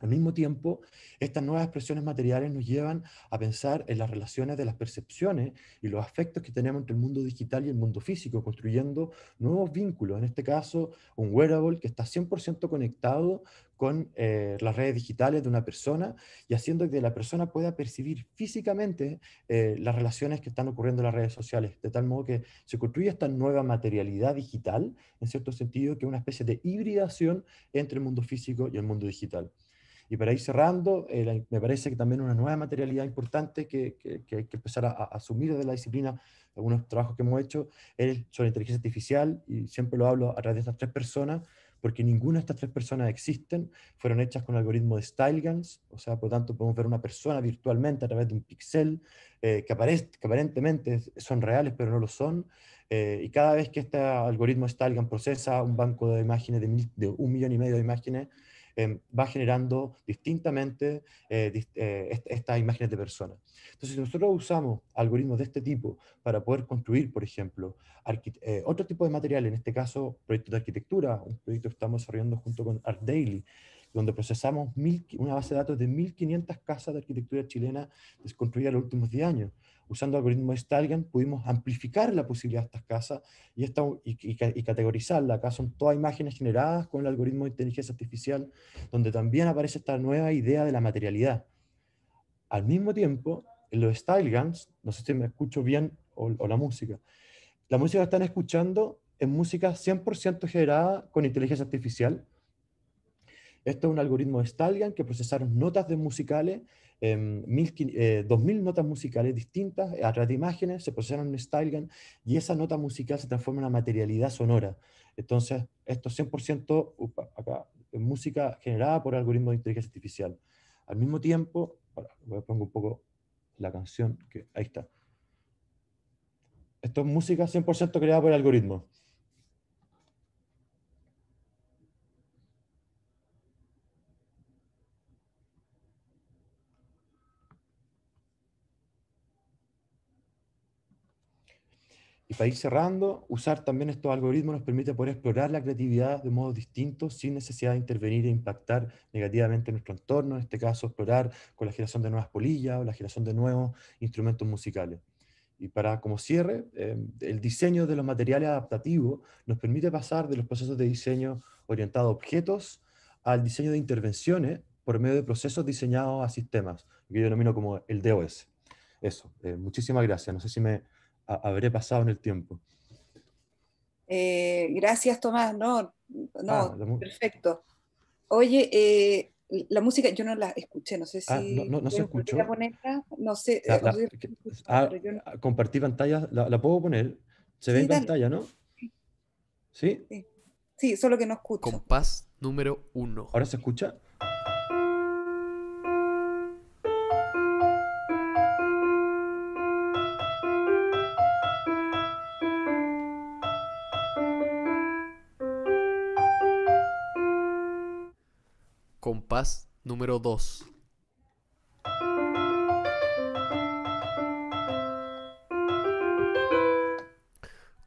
Al mismo tiempo, estas nuevas expresiones materiales nos llevan a pensar en las relaciones de las percepciones y los afectos que tenemos entre el mundo digital y el mundo físico, construyendo nuevos vínculos, en este caso un wearable que está 100% conectado con eh, las redes digitales de una persona y haciendo que la persona pueda percibir físicamente eh, las relaciones que están ocurriendo en las redes sociales, de tal modo que se construye esta nueva materialidad digital, en cierto sentido, que es una especie de hibridación entre el mundo físico y el mundo digital. Y para ir cerrando, eh, me parece que también una nueva materialidad importante que, hay que empezar a, asumir de la disciplina, algunos trabajos que hemos hecho, es sobre inteligencia artificial, y siempre lo hablo a través de estas tres personas, porque ninguna de estas tres personas existen, fueron hechas con algoritmos algoritmo de StyleGuns, o sea, por lo tanto podemos ver una persona virtualmente a través de un pixel, eh, que, que, aparentemente son reales, pero no lo son, eh, y cada vez que este algoritmo StyleGuns procesa un banco de imágenes de un millón y medio de imágenes, Em, va generando distintamente eh, eh, estas imágenes de personas. Entonces, si nosotros usamos algoritmos de este tipo para poder construir, por ejemplo, eh, otro tipo de material, en este caso, proyectos de arquitectura, un proyecto que estamos desarrollando junto con Art Daily, donde procesamos una base de datos de 1.500 casas de arquitectura chilena desconstruidas en los últimos 10 años. Usando el algoritmo de pudimos amplificar la posibilidad de estas casas y, esta, y, y, categorizarla. Acá son todas imágenes generadas con el algoritmo de inteligencia artificial, donde también aparece esta nueva idea de la materialidad. Al mismo tiempo, en los StyleGans no sé si me escucho bien o, o la música, la música que están escuchando es música 100% generada con inteligencia artificial, esto es un algoritmo de Stalgan que procesaron notas de musicales, 2.000 em, eh, notas musicales distintas a través de imágenes, se procesaron en StyleGAN, y esa nota musical se transforma en una materialidad sonora. Entonces, esto es 100% eh, música generada por algoritmos de inteligencia artificial. Al mismo tiempo, voy a poner un poco la canción, que ahí está. Esto es música 100% creada por algoritmos. para ir cerrando, usar también estos algoritmos nos permite poder explorar la creatividad de modos distintos sin necesidad de intervenir e impactar negativamente nuestro entorno, en este caso explorar con la generación de nuevas polillas o la generación de nuevos instrumentos musicales. Y para como cierre, em, el diseño de los materiales adaptativos nos permite pasar de los procesos de diseño orientado a objetos al diseño de intervenciones por medio de procesos diseñados a sistemas, que yo denomino como el DOS. Eso, eh, muchísimas gracias. No sé si me habré pasado en el tiempo. Eh, gracias, Tomás. No, no, ah, perfecto. Oye, eh, la música yo no la escuché, no sé ah, si... escuchó. sé. Ah, compartí pantalla, la, puedo poner. Se ve en pantalla, ¿no? Sí. ¿Sí? ¿Sí? solo que no escucho. Compás número uno. ¿Ahora se escucha? Paz número 2.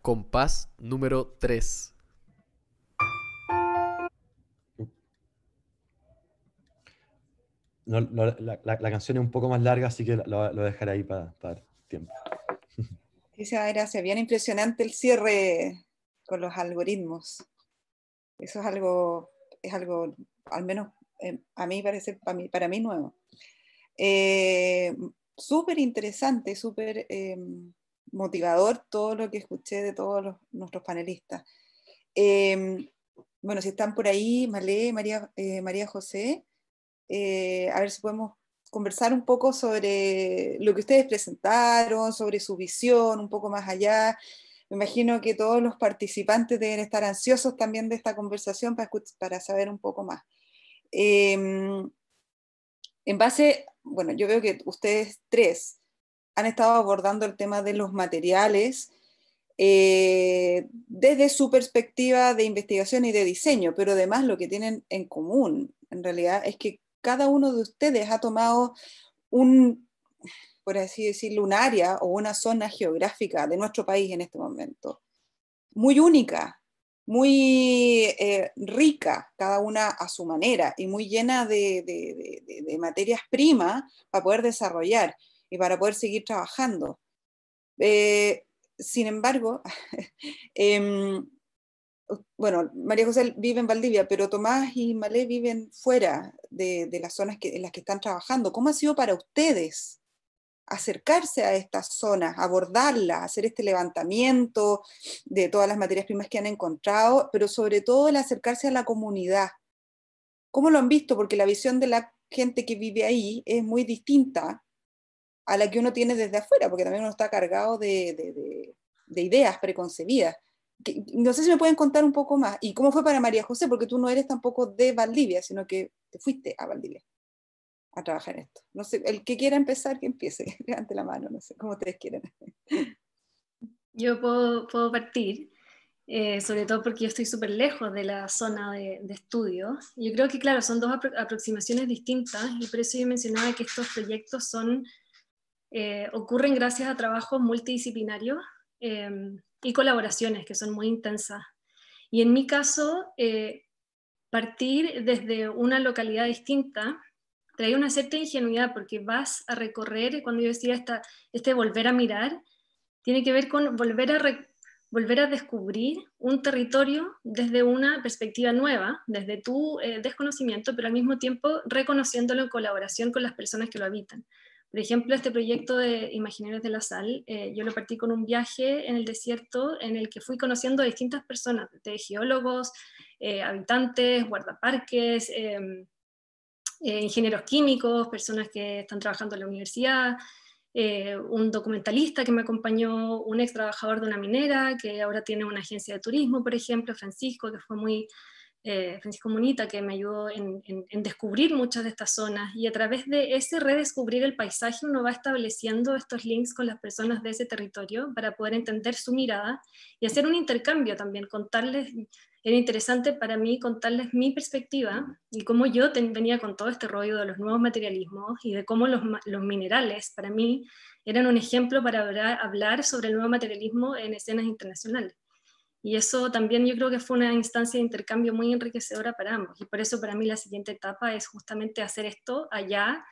Compás número 3. la, canción es un poco más larga, así que lo, dejaré ahí para, dar tiempo. se bien impresionante el cierre con los algoritmos. Eso es algo, es algo, al menos Em, a mí parece para mí, para mí nuevo. Eh, súper interesante, súper em, motivador todo lo que escuché de todos nuestros panelistas. Em, bueno, si están por ahí, Malé, María, eh, María José, eh, a ver si podemos conversar un poco sobre lo que ustedes presentaron, sobre su visión, un poco más allá. Me imagino que todos los participantes deben estar ansiosos también de esta conversación para saber un poco más. Em, en base, bueno, yo veo que ustedes tres han estado abordando el tema de los materiales eh, desde su perspectiva de investigación y de diseño, pero además lo que tienen en común, en realidad, es que cada uno de ustedes ha tomado un, por así decirlo, un área o una zona geográfica de nuestro país en este momento, muy única, muy eh, rica, cada una a su manera, y muy llena de, materias primas para poder desarrollar y para poder seguir trabajando. Eh, sin embargo, em, bueno, María José vive en Valdivia, pero Tomás y Malé viven fuera de, las zonas en las que están trabajando. ¿Cómo ha sido para ustedes acercarse a estas zonas, abordarlas, hacer este levantamiento de todas las materias primas que han encontrado, pero sobre todo el acercarse a la comunidad. ¿Cómo lo han visto? Porque la visión de la gente que vive ahí es muy distinta a la que uno tiene desde afuera, porque también uno está cargado de, ideas preconcebidas. no sé si me pueden contar un poco más. ¿Y cómo fue para María José? Porque tú no eres tampoco de Valdivia, sino que te fuiste a Valdivia a trabajar esto. No sé, el que quiera empezar, que empiece. Levante la mano, no sé, como ustedes quieran. Yo puedo, partir, eh, sobre todo porque yo estoy súper lejos de la zona de, estudio. Yo creo que, claro, son dos aproximaciones distintas y por eso yo mencionaba que estos proyectos son, eh, ocurren gracias a trabajos multidisciplinarios em, y colaboraciones que son muy intensas. Y en mi caso, eh, partir desde una localidad distinta, trae una cierta ingenuidad porque vas a recorrer, cuando yo decía este volver a mirar, tiene que ver con volver a, volver a descubrir un territorio desde una perspectiva nueva, desde tu eh, desconocimiento, pero al mismo tiempo reconociéndolo en colaboración con las personas que lo habitan. Por ejemplo, este proyecto de Imaginarios de la Sal, eh, yo lo partí con un viaje en el desierto en el que fui conociendo a distintas personas, geólogos, eh, habitantes, guardaparques, em, eh, ingenieros químicos, personas que están trabajando en la universidad, eh, un documentalista que me acompañó, un ex trabajador de una minera que ahora tiene una agencia de turismo, por ejemplo, Francisco, que fue muy, eh, Francisco Munita, que me ayudó en, en, descubrir muchas de estas zonas. Y a través de ese redescubrir el paisaje uno va estableciendo estos links con las personas de ese territorio para poder entender su mirada y hacer un intercambio también, contarles, era interesante para mí contarles mi perspectiva y cómo yo venía con todo este rollo de los nuevos materialismos y de cómo los, minerales para mí eran un ejemplo para hablar, hablar sobre el nuevo materialismo en escenas internacionales. Y eso también yo creo que fue una instancia de intercambio muy enriquecedora para ambos. Y por eso para mí la siguiente etapa es justamente hacer esto allá,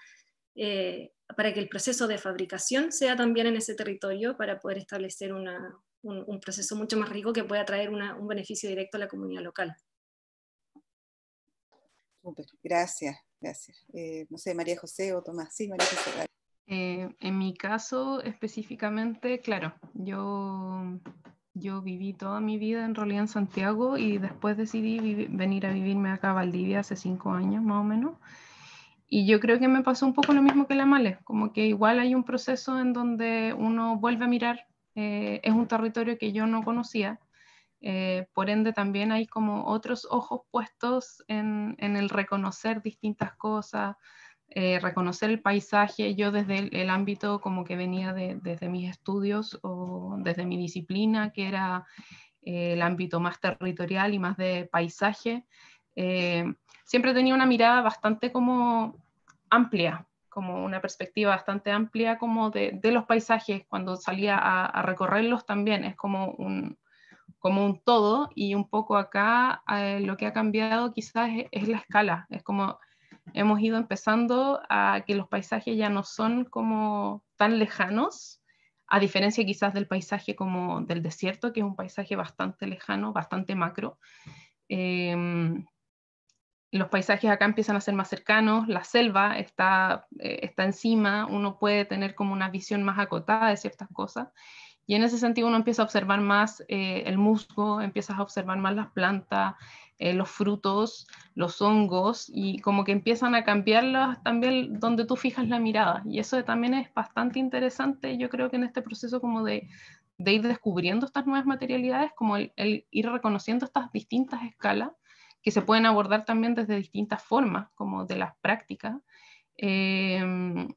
eh, para que el proceso de fabricación sea también en ese territorio, para poder establecer una, un, proceso mucho más rico que pueda traer un beneficio directo a la comunidad local. Gracias, gracias. Eh, no sé, María José o Tomás. Sí, María José. Eh, en mi caso específicamente, claro, yo, yo viví toda mi vida en realidad en Santiago y después decidí venir a vivirme acá a Valdivia hace cinco años más o menos. Y yo creo que me pasó un poco lo mismo que la Male, como que igual hay un proceso en donde uno vuelve a mirar eh, es un territorio que yo no conocía, eh, por ende también hay como otros ojos puestos en, el reconocer distintas cosas, eh, reconocer el paisaje, yo desde el, ámbito como que venía desde mis estudios o desde mi disciplina, que era el ámbito más territorial y más de paisaje, siempre tenía una mirada bastante como amplia como una perspectiva bastante amplia como de, los paisajes cuando salía a, recorrerlos también, es como un, como un todo y un poco acá eh, lo que ha cambiado quizás es, la escala, es como hemos ido empezando a que los paisajes ya no son como tan lejanos, a diferencia quizás del paisaje como del desierto, que es un paisaje bastante lejano, bastante macro. Em, los paisajes acá empiezan a ser más cercanos, la selva está, eh, está encima, uno puede tener como una visión más acotada de ciertas cosas. Y en ese sentido uno empieza a observar más eh, el musgo, empiezas a observar más las plantas, eh, los frutos, los hongos, y como que empiezan a cambiarlas también donde tú fijas la mirada. Y eso también es bastante interesante, yo creo que en este proceso como de, ir descubriendo estas nuevas materialidades, como el ir reconociendo estas distintas escalas que se pueden abordar también desde distintas formas, como de las prácticas. Em,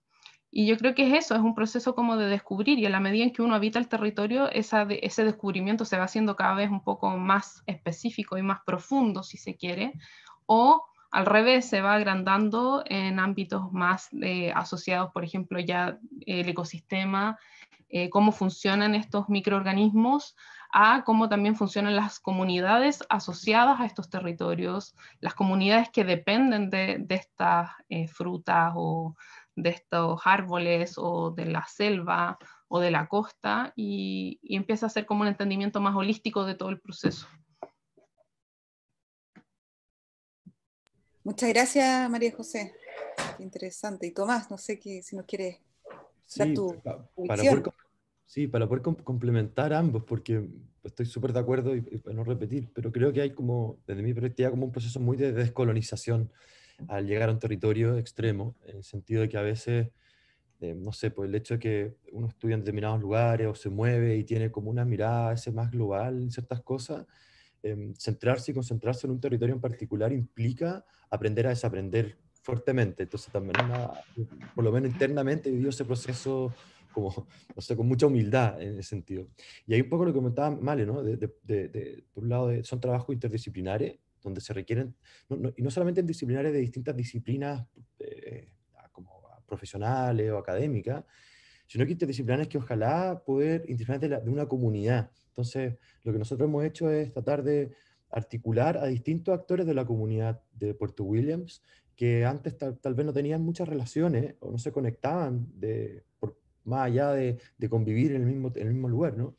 y yo creo que es eso, es un proceso como de descubrir y a la medida en que uno habita el territorio, ese descubrimiento se va haciendo cada vez un poco más específico y más profundo, si se quiere, o al revés, se va agrandando en ámbitos más eh, asociados, por ejemplo, ya el ecosistema, eh, cómo funcionan estos microorganismos a cómo también funcionan las comunidades asociadas a estos territorios, las comunidades que dependen de, estas eh, frutas o de estos árboles o de la selva o de la costa y, empieza a ser como un entendimiento más holístico de todo el proceso. Muchas gracias, María José. Qué interesante. Y Tomás, no sé si nos quieres dar tu para, Sí, para poder complementar ambos, porque estoy súper de acuerdo y, para no repetir, pero creo que hay como, desde mi perspectiva, como un proceso muy de descolonización al llegar a un territorio extremo, en el sentido de que a veces, eh, no sé, por pues el hecho de que uno estudia en determinados lugares o se mueve y tiene como una mirada ese más global en ciertas cosas, eh, centrarse y concentrarse en un territorio en particular implica aprender a desaprender fuertemente. Entonces también, por lo menos internamente, vivido ese proceso como, con mucha humildad en ese sentido. Y ahí un poco lo que comentaba Male, ¿no? De, por un lado, son trabajos interdisciplinares, donde se requieren, y no solamente en disciplinares de distintas disciplinas eh, como profesionales o académicas, sino que interdisciplinares que ojalá poder, interdisciplinares de una comunidad. Entonces, lo que nosotros hemos hecho es tratar de articular a distintos actores de la comunidad de Puerto Williams que antes tal, tal, vez no tenían muchas relaciones o no se conectaban de, por, más allá de, convivir en el, mismo, en el mismo lugar, ¿no?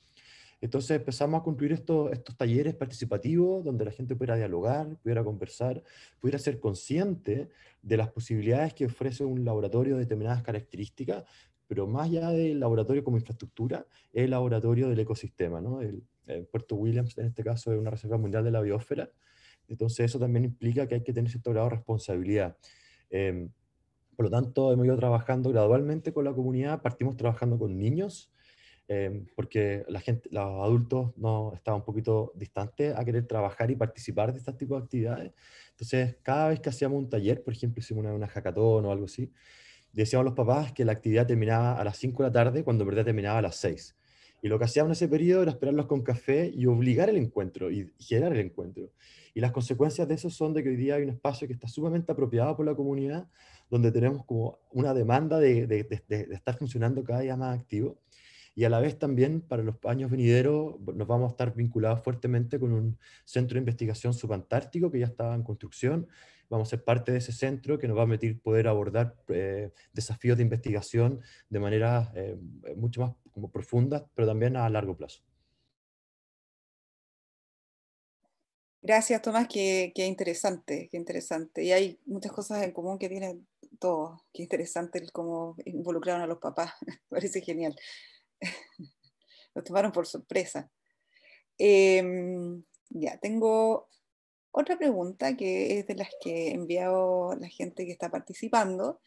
Entonces empezamos a construir estos, estos talleres participativos donde la gente pudiera dialogar, pudiera conversar, pudiera ser consciente de las posibilidades que ofrece un laboratorio de determinadas características, pero más allá del laboratorio como infraestructura, el laboratorio del ecosistema. ¿no? El, Puerto Williams, en este caso, es una reserva mundial de la biosfera, entonces eso también implica que hay que tener cierto grado de responsabilidad. Em, por lo tanto, hemos ido trabajando gradualmente con la comunidad, partimos trabajando con niños, em, porque la gente, los adultos no estaban un poquito distantes a querer trabajar y participar de este tipo de actividades. Entonces, cada vez que hacíamos un taller, por ejemplo, hicimos una, jacatón o algo así, decíamos a los papás que la actividad terminaba a las 5 de la tarde, cuando en verdad terminaba a las 6. Y lo que hacíamos en ese periodo era esperarlos con café y obligar el encuentro y generar el encuentro. Y las consecuencias de eso son de que hoy día hay un espacio que está sumamente apropiado por la comunidad, donde tenemos como una demanda de, estar funcionando cada día más activo. Y a la vez también para los años venideros nos vamos a estar vinculados fuertemente con un centro de investigación subantártico que ya estaba en construcción. Vamos a ser parte de ese centro que nos va a permitir poder abordar eh, desafíos de investigación de manera eh, mucho más como profundas, pero también a largo plazo. Gracias, Tomás, qué, interesante, qué interesante. Y hay muchas cosas en común que tienen todos. Qué interesante cómo involucraron a los papás. Parece genial. Los tomaron por sorpresa. Em, ya, tengo otra pregunta que es de las que he enviado la gente que está participando.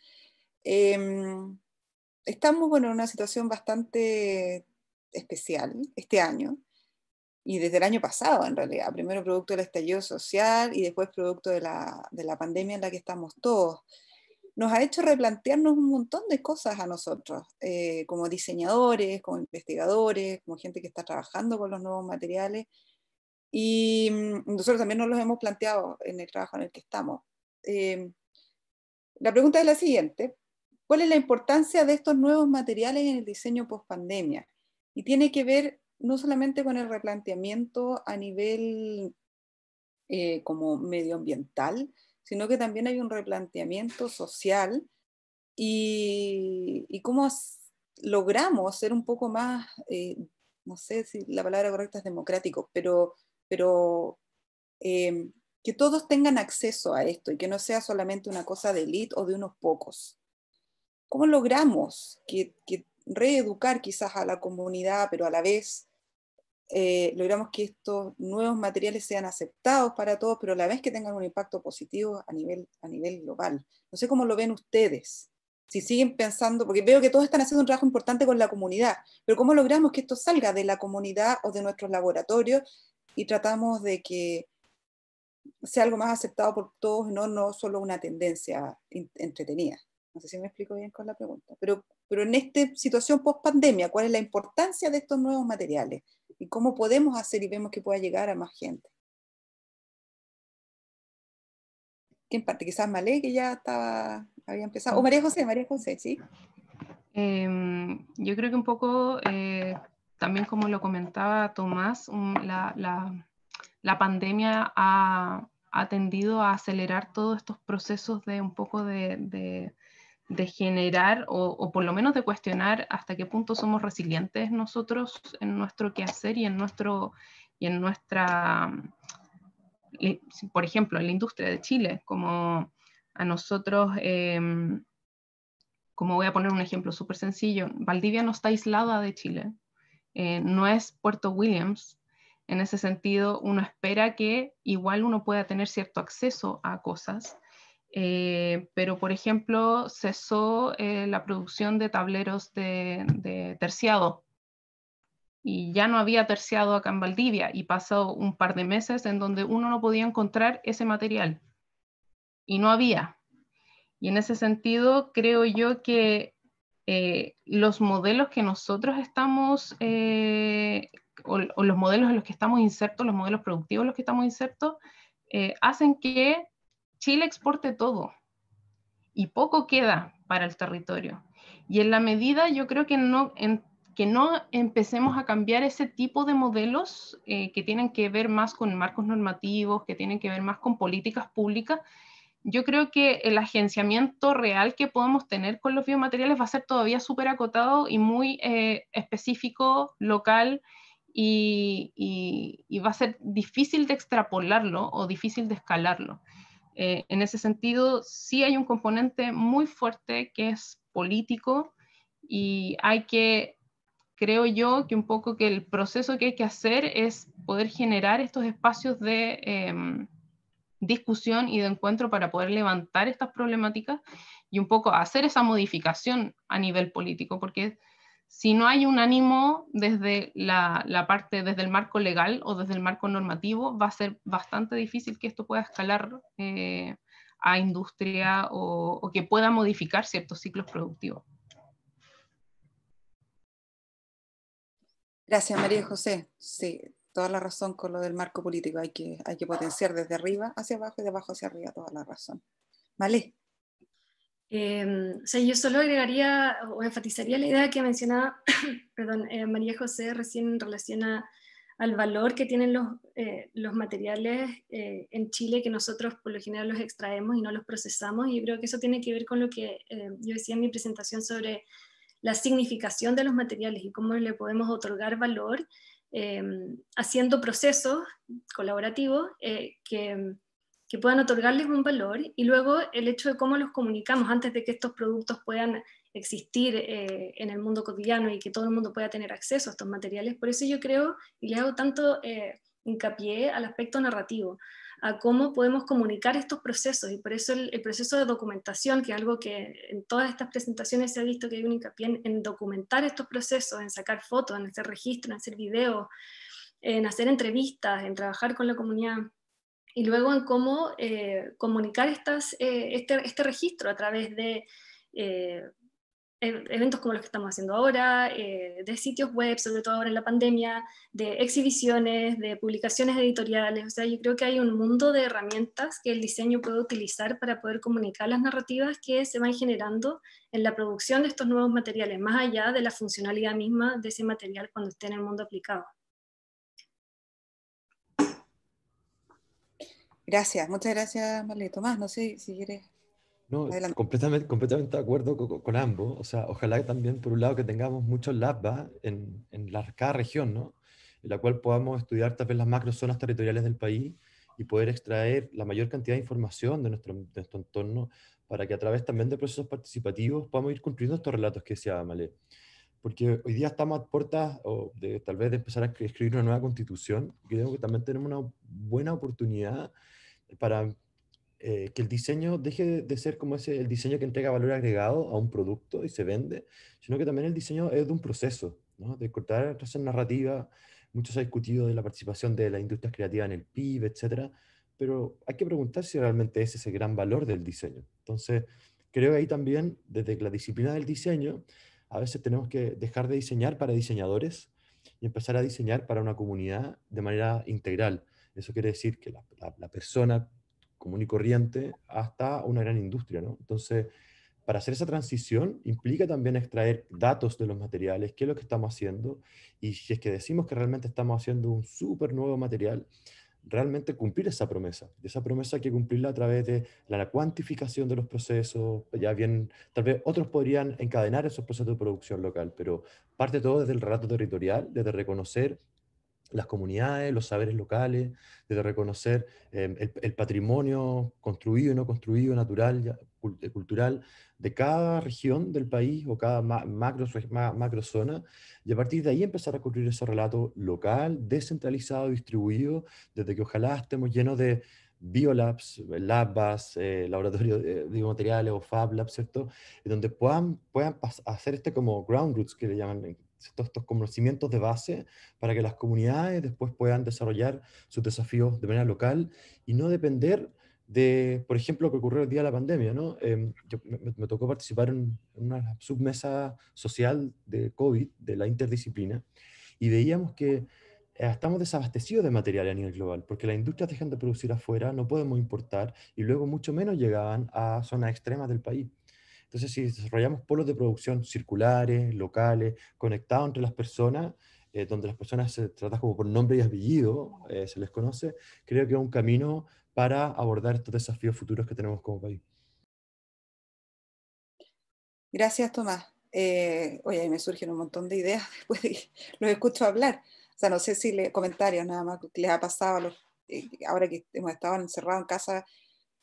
Em, estamos bueno, en una situación bastante especial este año y desde el año pasado en realidad, primero producto del estallido social y después producto de la, pandemia en la que estamos todos, nos ha hecho replantearnos un montón de cosas a nosotros, eh, como diseñadores, como investigadores, como gente que está trabajando con los nuevos materiales. Y mm, nosotros también nos los hemos planteado en el trabajo en el que estamos. Eh, la pregunta es la siguiente. ¿Cuál es la importancia de estos nuevos materiales en el diseño post-pandemia? Y tiene que ver no solamente con el replanteamiento a nivel eh, como medioambiental, sino que también hay un replanteamiento social y, cómo logramos ser un poco más, eh, no sé si la palabra correcta es democrático, pero, pero em, que todos tengan acceso a esto y que no sea solamente una cosa de élite o de unos pocos. ¿Cómo logramos que reeducar quizás a la comunidad, pero a la vez eh, logramos que estos nuevos materiales sean aceptados para todos, pero a la vez que tengan un impacto positivo a nivel, a nivel global. No sé cómo lo ven ustedes, si siguen pensando, porque veo que todos están haciendo un trabajo importante con la comunidad, pero ¿cómo logramos que esto salga de la comunidad o de nuestros laboratorios y tratamos de que sea algo más aceptado por todos, no, no solo una tendencia entretenida? No sé si me explico bien con la pregunta, pero, pero en esta situación post-pandemia, ¿cuál es la importancia de estos nuevos materiales? ¿Y cómo podemos hacer y vemos que pueda llegar a más gente? ¿Quién parte? Quizás Malé, que ya estaba, había empezado. O María José, María José, sí. Em, yo creo que un poco, eh, también como lo comentaba Tomás, la, pandemia ha, tendido a acelerar todos estos procesos de un poco de, de generar o, por lo menos de cuestionar hasta qué punto somos resilientes nosotros en nuestro quehacer y en, nuestro, y en nuestra, por ejemplo, en la industria de Chile, como a nosotros, em, como voy a poner un ejemplo súper sencillo, Valdivia no está aislada de Chile, eh, no es Puerto Williams. En ese sentido, uno espera que igual uno pueda tener cierto acceso a cosas, eh, pero, por ejemplo, cesó eh, la producción de tableros de, terciado y ya no había terciado acá en Valdivia y pasó un par de meses en donde uno no podía encontrar ese material y no había. Y en ese sentido, creo yo que eh, los modelos que nosotros estamos, o, o, los modelos en los que estamos insertos, los modelos productivos en los que estamos insertos, hacen que Chile exporte todo y poco queda para el territorio. Y en la medida yo creo que no, que no empecemos a cambiar ese tipo de modelos eh, que tienen que ver más con marcos normativos, que tienen que ver más con políticas públicas, yo creo que el agenciamiento real que podemos tener con los biomateriales va a ser todavía súper acotado y muy eh, específico, local, y va a ser difícil de extrapolarlo o difícil de escalarlo. Eh, en ese sentido, sí hay un componente muy fuerte que es político y hay que, creo yo, que un poco que el proceso que hay que hacer es poder generar estos espacios de em, discusión y de encuentro para poder levantar estas problemáticas y un poco hacer esa modificación a nivel político, porque si no hay un ánimo desde la, parte, desde el marco legal o desde el marco normativo, va a ser bastante difícil que esto pueda escalar eh, a industria o, que pueda modificar ciertos ciclos productivos. Gracias, María José. Sí, toda la razón con lo del marco político. Hay que, hay que potenciar desde arriba hacia abajo y de abajo hacia arriba, toda la razón. Vale. Em, o sea, yo solo agregaría o enfatizaría la idea que mencionaba perdón, eh, María José recién en relación al valor que tienen los, eh, los materiales eh, en Chile, que nosotros por lo general los extraemos y no los procesamos, y creo que eso tiene que ver con lo que yo decía en mi presentación sobre la significación de los materiales y cómo le podemos otorgar valor em, haciendo procesos colaborativos que que puedan otorgarles un valor y luego el hecho de cómo los comunicamos antes de que estos productos puedan existir eh, en el mundo cotidiano y que todo el mundo pueda tener acceso a estos materiales. Por eso yo creo y le hago tanto eh, hincapié al aspecto narrativo, a cómo podemos comunicar estos procesos y por eso el, proceso de documentación, que es algo que en todas estas presentaciones se ha visto que hay un hincapié en, en documentar estos procesos, en sacar fotos, en hacer registros, en hacer videos, en hacer entrevistas, en trabajar con la comunidad y luego en cómo eh, comunicar estas, eh, este, este, registro a través de eh, eventos como los que estamos haciendo ahora, de sitios web, sobre todo ahora en la pandemia, de exhibiciones, de publicaciones editoriales. O sea, yo creo que hay un mundo de herramientas que el diseño puede utilizar para poder comunicar las narrativas que se van generando en la producción de estos nuevos materiales, más allá de la funcionalidad misma de ese material cuando esté en el mundo aplicado. Gracias, muchas gracias, Marlene. Tomás, no sé si quieres. No, completamente, completamente de acuerdo con, ambos. O sea, ojalá que también, por un lado, que tengamos muchos labs en, en la, cada región, ¿no? En la cual podamos estudiar tal vez las macrozonas territoriales del país y poder extraer la mayor cantidad de información de nuestro, de nuestro entorno para que a través también de procesos participativos podamos ir construyendo estos relatos que decía Marlene. Porque hoy día estamos a puertas de, tal vez de empezar a escribir una nueva constitución. Creo que también tenemos una buena oportunidad eh, para eh, que el diseño deje de ser como ese, el diseño que entrega valor agregado a un producto y se vende, sino que también el diseño es de un proceso, de cortar hacer narrativa. Mucho se ha discutido de la participación de las industrias creativas en el PIB, etc. pero hay que preguntar si realmente es ese gran valor del diseño. Entonces, creo que ahí también, desde la disciplina del diseño, a veces tenemos que dejar de diseñar para diseñadores y empezar a diseñar para una comunidad de manera integral eso quiere decir que la, persona común y corriente hasta una gran industria, ¿no? Entonces, para hacer esa transición implica también extraer datos de los materiales, qué es lo que estamos haciendo, y si es que decimos que realmente estamos haciendo un súper nuevo material, realmente cumplir esa promesa. Esa promesa hay que cumplirla a través de la cuantificación de los procesos, ya bien, tal vez otros podrían encadenar esos procesos de producción local, pero parte todo desde el relato territorial, desde reconocer las comunidades, los saberes locales, desde reconocer em, el, patrimonio construido y no construido, natural, eh, cultural, de cada región del país o cada macro, zona, y a partir de ahí empezar a construir ese relato local, descentralizado, distribuido, desde que ojalá estemos llenos de biolabs, labas, eh, laboratorios de biomateriales o fab labs, ¿cierto? donde puedan, puedan hacer este como ground roots que le llaman en, estos, conocimientos de base para que las comunidades después puedan desarrollar sus desafíos de manera local y no depender de, por ejemplo, lo que ocurrió el día de la pandemia. ¿no? Em, me, me, tocó participar en una submesa social de COVID, de la interdisciplina, y veíamos que eh, estamos desabastecidos de material a nivel global, porque las industrias dejan de producir afuera, no podemos importar, y luego mucho menos llegaban a zonas extremas del país. Entonces, si desarrollamos polos de producción circulares, locales, conectados entre las personas, eh, donde las personas se tratan como por nombre y apellido, eh, se les conoce, creo que es un camino para abordar estos desafíos futuros que tenemos como país. Gracias, Tomás. Eh, oye, ahí me surgen un montón de ideas después de los escucho hablar. O sea, no sé si le, comentarios nada más que les ha pasado ahora que hemos estado encerrados en casa,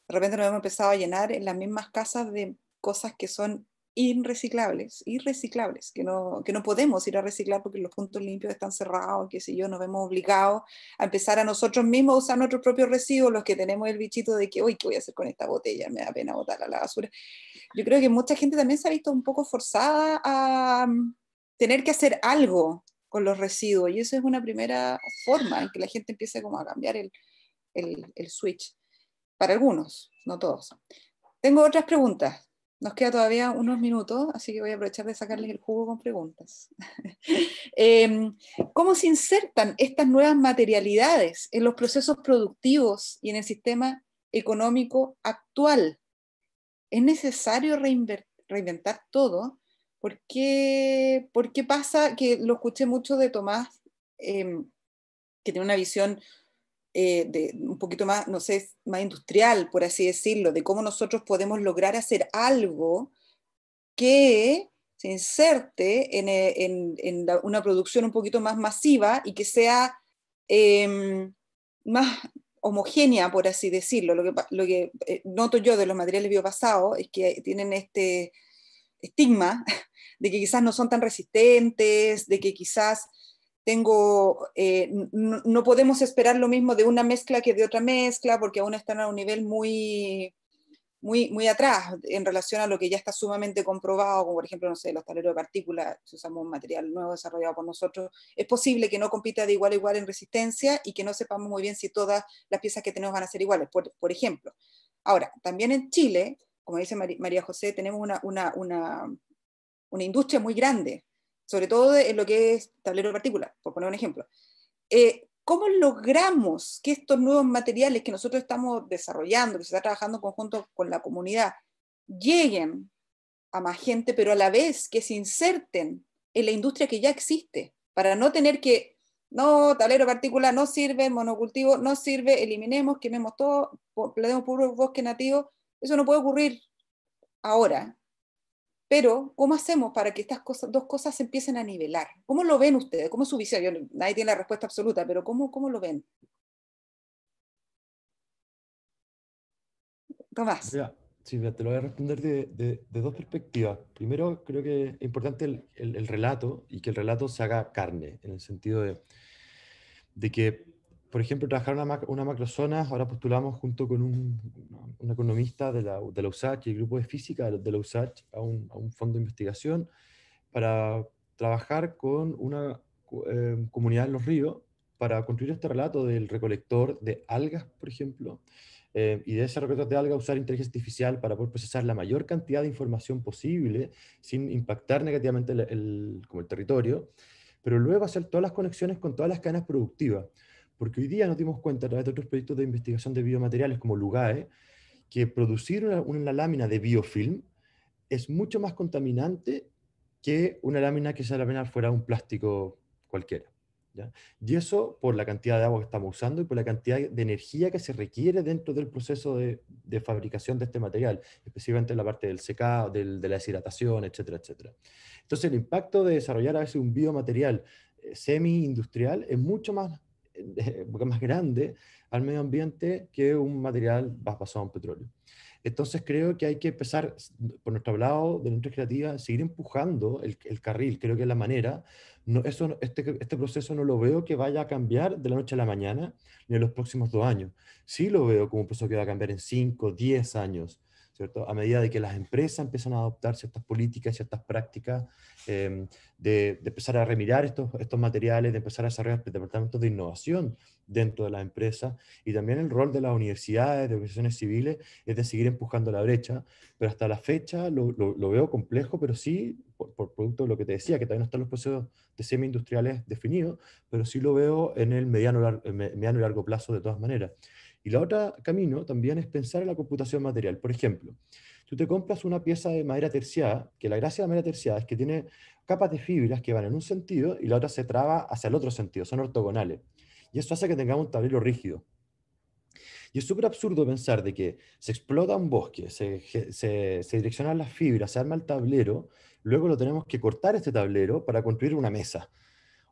de repente nos hemos empezado a llenar en las mismas casas de cosas que son irreciclables, irreciclables, que no, que no podemos ir a reciclar porque los puntos limpios están cerrados, que si yo nos vemos obligados a empezar a nosotros mismos a usar nuestros propios residuos, los que tenemos el bichito de que, uy, ¿qué voy a hacer con esta botella? Me da pena botarla a la basura. Yo creo que mucha gente también se ha visto un poco forzada a mm, tener que hacer algo con los residuos y eso es una primera forma en que la gente empiece como a cambiar el, el, el switch. Para algunos, no todos. Tengo otras preguntas. Nos queda todavía unos minutos, así que voy a aprovechar de sacarles el jugo con preguntas. Em, ¿Cómo se insertan estas nuevas materialidades en los procesos productivos y en el sistema económico actual? ¿Es necesario reinventar todo? ¿Por qué, por qué pasa que lo escuché mucho de Tomás, em, que tiene una visión eh, de, un poquito más, no sé, más industrial, por así decirlo, de cómo nosotros podemos lograr hacer algo que se inserte en, eh, una producción un poquito más masiva y que sea em, más homogénea, por así decirlo. Lo que, lo que eh, noto yo de los materiales biopasados es que tienen este estigma de que quizás no son tan resistentes, de que quizás tengo, eh, no, podemos esperar lo mismo de una mezcla que de otra mezcla, porque aún están a un nivel muy, muy, muy atrás en relación a lo que ya está sumamente comprobado, como por ejemplo, no sé, los taleros de partículas, si usamos un material nuevo desarrollado por nosotros, es posible que no compita de igual a igual en resistencia y que no sepamos muy bien si todas las piezas que tenemos van a ser iguales, por, ejemplo. Ahora, también en Chile, como dice María José, tenemos una, una industria muy grande sobre todo en lo que es tablero partícula por poner un ejemplo. Eh, ¿Cómo logramos que estos nuevos materiales que nosotros estamos desarrollando, que se está trabajando en conjunto con la comunidad, lleguen a más gente, pero a la vez que se inserten en la industria que ya existe, para no tener que, no, tablero partícula no sirve, monocultivo no sirve, eliminemos, quememos todo, plantemos puro bosque nativo, eso no puede ocurrir ahora, pero, ¿cómo hacemos para que estas dos cosas se empiecen a nivelar? ¿Cómo lo ven ustedes? ¿Cómo es su visión? nadie tiene la respuesta absoluta, pero ¿cómo, cómo lo ven? Tomás. sí, te lo voy a responder de, dos perspectivas. Primero, creo que es importante el, relato y que el relato se haga carne, en el sentido de que por ejemplo, trabajar una, una macrozona, ahora postulamos junto con un, economista de la, de y el grupo de física de la USACH a un, fondo de investigación para trabajar con una eh, comunidad en los ríos para construir este relato del recolector de algas, por ejemplo, eh, y de ese recolector de algas usar inteligencia artificial para poder procesar la mayor cantidad de información posible sin impactar negativamente como el territorio, pero luego hacer todas las conexiones con todas las cadenas productivas. Porque hoy día nos dimos cuenta a través de otros proyectos de investigación de biomateriales como LUGAE, que producir una, lámina de biofilm es mucho más contaminante que una lámina que la lámina fuera un plástico cualquiera. Y eso por la cantidad de agua que estamos usando y por la cantidad de energía que se requiere dentro del proceso de, fabricación de este material, especialmente en la parte del secado, de la deshidratación, etcétera, etcétera. Entonces el impacto de desarrollar a veces un biomaterial eh, semi-industrial es mucho más más grande al medio ambiente que un material basado en petróleo. Entonces creo que hay que empezar, por nuestro lado, de la industria creativa, seguir empujando el, carril, creo que es la manera. No, eso, este, este proceso no lo veo que vaya a cambiar de la noche a la mañana ni en los próximos dos años. Sí lo veo como un proceso que va a cambiar en cinco, diez años. A medida de que las empresas empiezan a adoptar ciertas políticas, ciertas prácticas, em, de, empezar a remirar estos, estos materiales, de empezar a desarrollar departamentos de innovación dentro de las empresas y también el rol de las universidades, de organizaciones civiles, es de seguir empujando la brecha, pero hasta la fecha lo, veo complejo, pero sí, por, producto de lo que te decía, que también están los procesos de semi-industriales definidos, pero sí lo veo en el mediano, el mediano y largo plazo de todas maneras. Y la otra camino también es pensar en la computación material. Por ejemplo, tú te compras una pieza de madera terciada, que la gracia de la madera terciada es que tiene capas de fibras que van en un sentido y la otra se traba hacia el otro sentido, son ortogonales. Y eso hace que tengamos un tablero rígido. Y es súper absurdo pensar de que se explota un bosque, se, se, direccionan las fibras, se arma el tablero, luego lo tenemos que cortar este tablero para construir una mesa.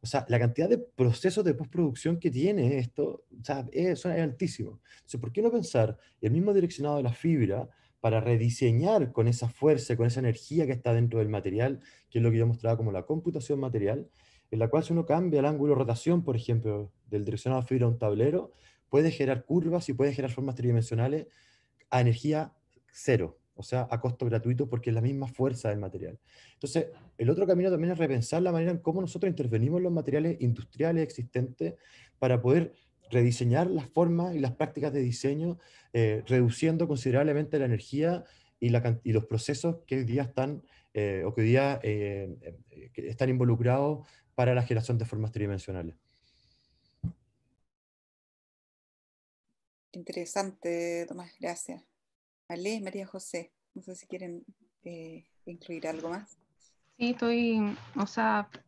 O sea, la cantidad de procesos de postproducción que tiene esto o sea, es, altísimo. Entonces, ¿por qué no pensar el mismo direccionado de la fibra para rediseñar con esa fuerza, con esa energía que está dentro del material, que es lo que yo mostraba como la computación material, en la cual si uno cambia el ángulo de rotación, por ejemplo, del direccionado de fibra a un tablero, puede generar curvas y puede generar formas tridimensionales a energía cero, o sea, a costo gratuito, porque es la misma fuerza del material. Entonces, el otro camino también es repensar la manera en cómo nosotros intervenimos los materiales industriales existentes para poder rediseñar las formas y las prácticas de diseño, eh, reduciendo considerablemente la energía y, los procesos que hoy día están, eh, o que día, eh, están involucrados para la generación de formas tridimensionales. Interesante, Tomás, gracias. Ale, María José, no sé si quieren eh, incluir algo más. Sí, estoy,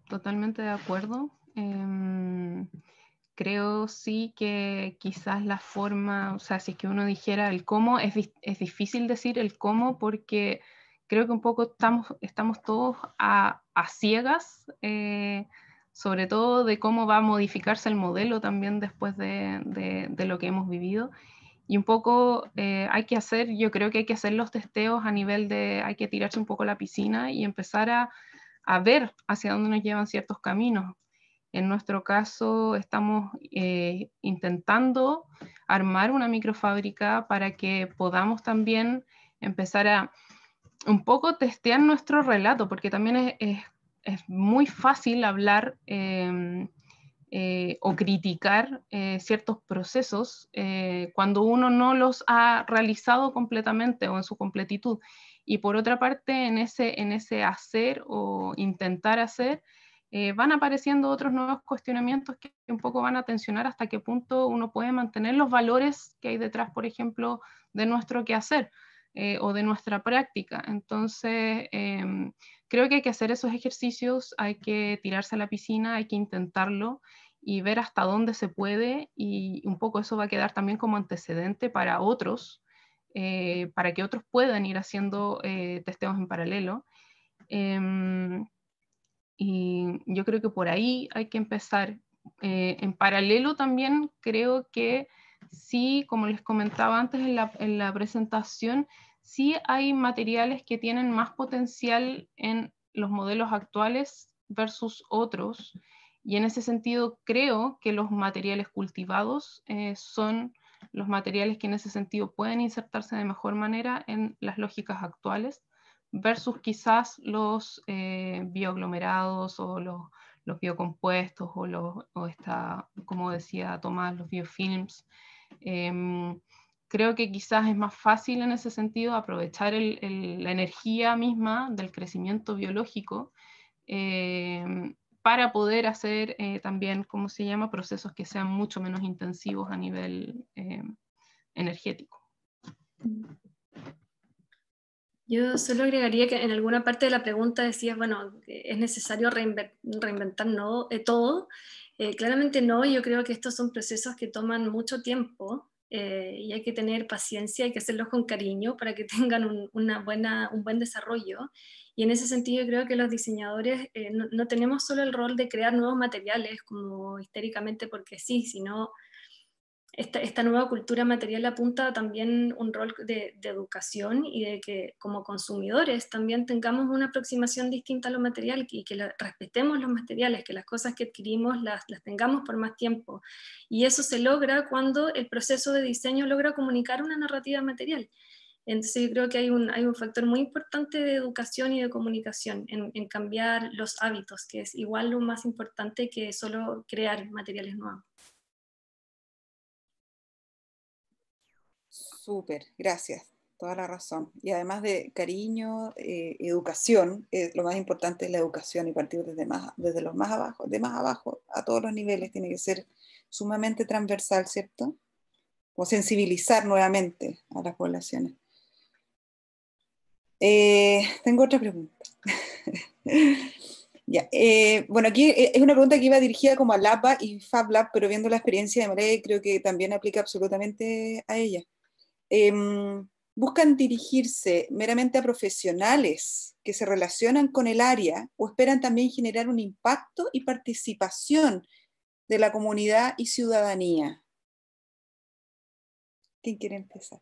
totalmente de acuerdo. Em, creo sí que quizás la forma, o sea, si es que uno dijera el cómo, es, es difícil decir el cómo porque creo que un poco estamos, estamos todos a, ciegas, eh, sobre todo de cómo va a modificarse el modelo también después de, de lo que hemos vivido. Y un poco eh, hay que hacer, yo creo que hay que hacer los testeos a nivel de, hay que tirarse un poco la piscina y empezar a, ver hacia dónde nos llevan ciertos caminos. En nuestro caso, estamos eh, intentando armar una microfábrica para que podamos también empezar a un poco testear nuestro relato, porque también es, muy fácil hablar em, eh, o criticar eh, ciertos procesos eh, cuando uno no los ha realizado completamente o en su completitud. Y por otra parte, en ese, en ese hacer o intentar hacer, van apareciendo otros nuevos cuestionamientos que un poco van a tensionar hasta qué punto uno puede mantener los valores que hay detrás, por ejemplo, de nuestro quehacer. o de nuestra práctica. Entonces, em, creo que hay que hacer esos ejercicios, hay que tirarse a la piscina, hay que intentarlo y ver hasta dónde se puede y un poco eso va a quedar también como antecedente para otros, eh, para que otros puedan ir haciendo eh, testeos en paralelo. Em, y yo creo que por ahí hay que empezar. Eh, en paralelo también creo que sí, como les comentaba antes en la, en la presentación, sí hay materiales que tienen más potencial en los modelos actuales versus otros. Y en ese sentido, creo que los materiales cultivados eh, son los materiales que en ese sentido pueden insertarse de mejor manera en las lógicas actuales versus quizás los eh, bioaglomerados o los, biocompuestos o, los, o como decía Tomás, los biofilms. Em, creo que quizás es más fácil en ese sentido aprovechar la energía misma del crecimiento biológico em, para poder hacer eh, también, ¿cómo se llama?, procesos que sean mucho menos intensivos a nivel eh, energético. Yo solo agregaría que en alguna parte de la pregunta decías, bueno, es necesario reinventar eh, todo. claramente no, yo creo que estos son procesos que toman mucho tiempo eh, y hay que tener paciencia, hay que hacerlos con cariño para que tengan un, buen desarrollo. Y en ese sentido creo que los diseñadores eh, no, no, tenemos solo el rol de crear nuevos materiales como histéricamente porque sí, sino esta, nueva cultura material apunta también un rol de, educación y de que como consumidores también tengamos una aproximación distinta a lo material y que respetemos los materiales, que las cosas que adquirimos las, tengamos por más tiempo. Y eso se logra cuando el proceso de diseño logra comunicar una narrativa material. Entonces yo creo que hay un, hay un factor muy importante de educación y de comunicación en cambiar los hábitos, que es igual lo más importante que solo crear materiales nuevos. Súper, gracias, toda la razón. Y además de cariño, eh, educación, eh, lo más importante es la educación y partir desde, más, desde los más abajo, de más abajo, a todos los niveles, tiene que ser sumamente transversal, ¿cierto? O sensibilizar nuevamente a las poblaciones. Eh, tengo otra pregunta. ya, bueno, aquí es una pregunta que iba dirigida como a LAPA y FabLab, pero viendo la experiencia de Maré, creo que también aplica absolutamente a ella. Em, buscan dirigirse meramente a profesionales que se relacionan con el área o esperan también generar un impacto y participación de la comunidad y ciudadanía? ¿Quién quiere empezar?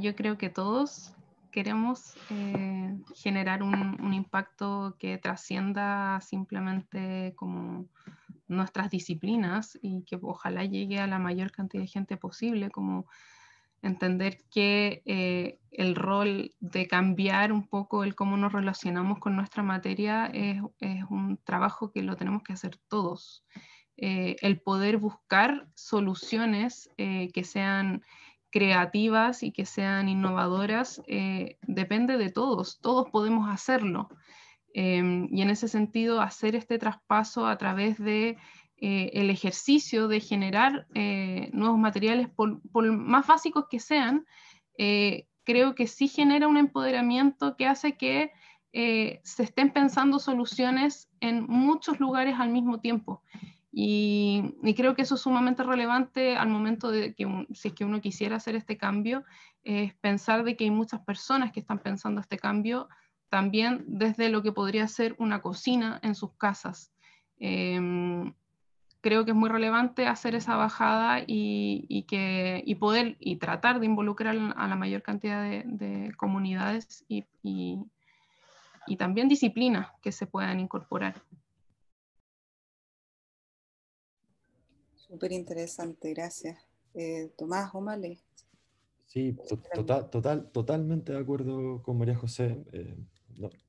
Yo creo que todos queremos eh, generar un, impacto que trascienda simplemente como nuestras disciplinas y que ojalá llegue a la mayor cantidad de gente posible, como entender que eh, el rol de cambiar un poco el cómo nos relacionamos con nuestra materia es, un trabajo que lo tenemos que hacer todos. Eh, el poder buscar soluciones eh, que sean creativas y que sean innovadoras depende de todos, todos podemos hacerlo. Em, y en ese sentido, hacer este traspaso a través de eh, el ejercicio de generar eh, nuevos materiales, por, más básicos que sean, eh, creo que sí genera un empoderamiento que hace que se estén pensando soluciones en muchos lugares al mismo tiempo. Y, creo que eso es sumamente relevante al momento de que si es que uno quisiera hacer este cambio, es pensar de que hay muchas personas que están pensando este cambio también desde lo que podría ser una cocina en sus casas. Em, creo que es muy relevante hacer esa bajada y, que, poder y tratar de involucrar a la mayor cantidad de, comunidades y, también disciplinas que se puedan incorporar. Súper interesante, gracias. Eh, Tomás Omale. Sí, tota, total, totalmente de acuerdo con María José. Eh,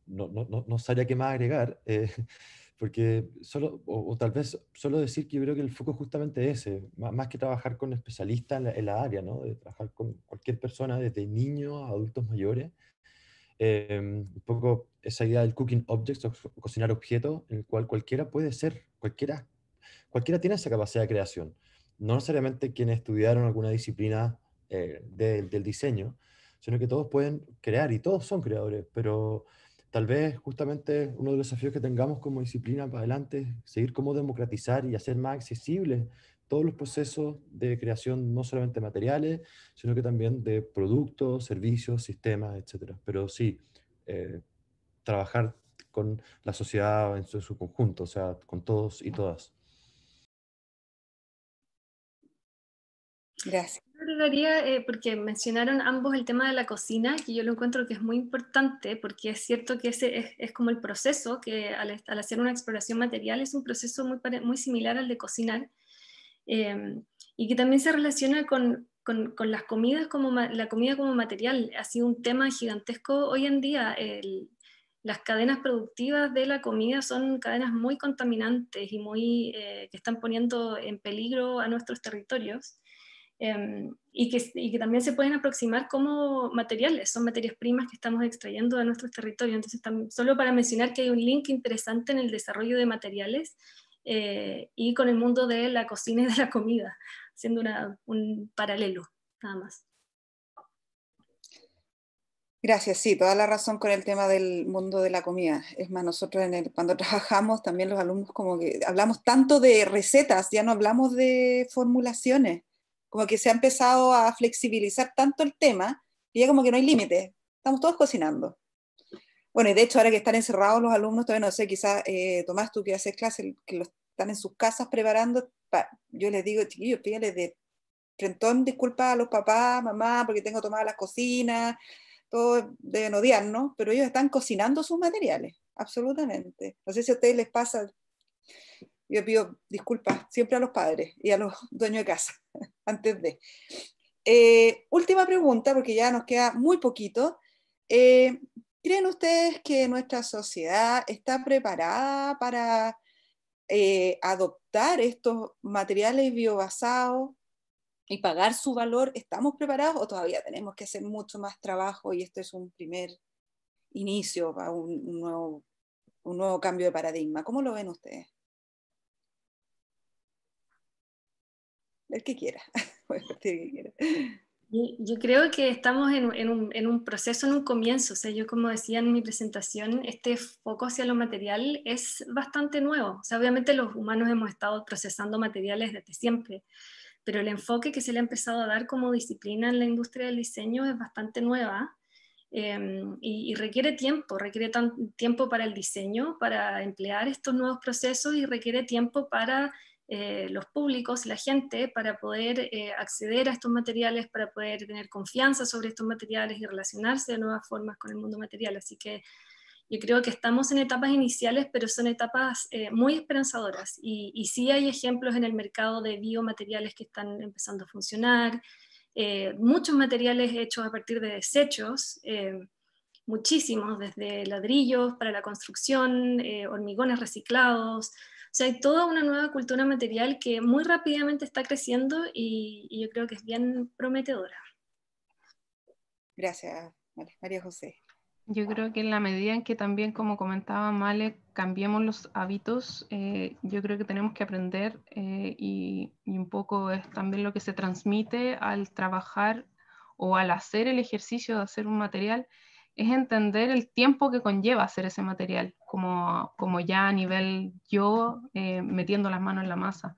no, no, no, sabría qué más agregar, eh, porque solo, o, tal vez solo decir que yo creo que el foco es justamente ese, más, que trabajar con especialistas en la, área, de trabajar con cualquier persona, desde niños a adultos mayores. Em, un poco esa idea del cooking objects, cocinar objetos, en el cual cualquiera puede ser, cualquiera, cualquiera tiene esa capacidad de creación. No necesariamente quienes estudiaron alguna disciplina eh, del diseño, sino que todos pueden crear y todos son creadores, pero tal vez justamente uno de los desafíos que tengamos como disciplina para adelante es seguir cómo democratizar y hacer más accesibles todos los procesos de creación, no solamente materiales, sino que también de productos, servicios, sistemas, etc. Pero sí, eh, trabajar con la sociedad en su conjunto, o sea, con todos y todas. Gracias. Yo eh, porque mencionaron ambos el tema de la cocina, que yo lo encuentro que es muy importante, porque es cierto que ese es, como el proceso, que al, hacer una exploración material es un proceso muy, muy similar al de cocinar, em, y que también se relaciona con, con, las comidas como la comida como material. Ha sido un tema gigantesco hoy en día. las cadenas productivas de la comida son cadenas muy contaminantes y muy, eh, que están poniendo en peligro a nuestros territorios. Em, y, que, también se pueden aproximar como materiales, son materias primas que estamos extrayendo de nuestros territorios. Entonces, solo para mencionar que hay un link interesante en el desarrollo de materiales eh, y con el mundo de la cocina y de la comida, siendo un paralelo, nada más. Gracias, sí, toda la razón con el tema del mundo de la comida. Es más, nosotros cuando trabajamos, también los alumnos como que hablamos tanto de recetas, ya no hablamos de formulaciones como que se ha empezado a flexibilizar tanto el tema, y ya como que no hay límite, estamos todos cocinando. Bueno, y de hecho ahora que están encerrados los alumnos, todavía no sé, quizás eh, Tomás, tú que haces clases, que los están en sus casas preparando, yo les digo, chiquillos, pídales de frentón disculpa a los papás, mamá, porque tengo tomada las cocinas, todo deben odiarnos, pero ellos están cocinando sus materiales, absolutamente. No sé si a ustedes les pasa yo pido disculpas siempre a los padres y a los dueños de casa, antes de. Eh, última pregunta, porque ya nos queda muy poquito. Eh, ¿Creen ustedes que nuestra sociedad está preparada para eh, adoptar estos materiales biobasados y pagar su valor? ¿Estamos preparados o todavía tenemos que hacer mucho más trabajo y esto es un primer inicio para un, nuevo, un nuevo cambio de paradigma? ¿Cómo lo ven ustedes? el que quiera. Yo creo que estamos en, en, un, en, un, proceso, en un comienzo. O sea, yo como decía en mi presentación, este foco hacia lo material es bastante nuevo. O sea, obviamente los humanos hemos estado procesando materiales desde siempre, pero el enfoque que se le ha empezado a dar como disciplina en la industria del diseño es bastante nueva em, y, y, requiere tiempo. Requiere tan, tiempo para el diseño, para emplear estos nuevos procesos y requiere tiempo para eh, los públicos, la gente, para poder eh, acceder a estos materiales, para poder tener confianza sobre estos materiales y relacionarse de nuevas formas con el mundo material. Así que yo creo que estamos en etapas iniciales, pero son etapas eh, muy esperanzadoras y, sí hay ejemplos en el mercado de biomateriales que están empezando a funcionar, muchos materiales hechos a partir de desechos muchísimos, desde ladrillos para la construcción, hormigones reciclados, o sea, hay toda una nueva cultura material que muy rápidamente está creciendo y, yo creo que es bien prometedora. Gracias, María José. Yo creo que en la medida en que también, como comentaba Male, cambiemos los hábitos, eh, yo creo que tenemos que aprender eh, y, y, un poco es también lo que se transmite al trabajar o al hacer el ejercicio de hacer un material, es entender el tiempo que conlleva hacer ese material, como, como ya a nivel yo eh, metiendo las manos en la masa.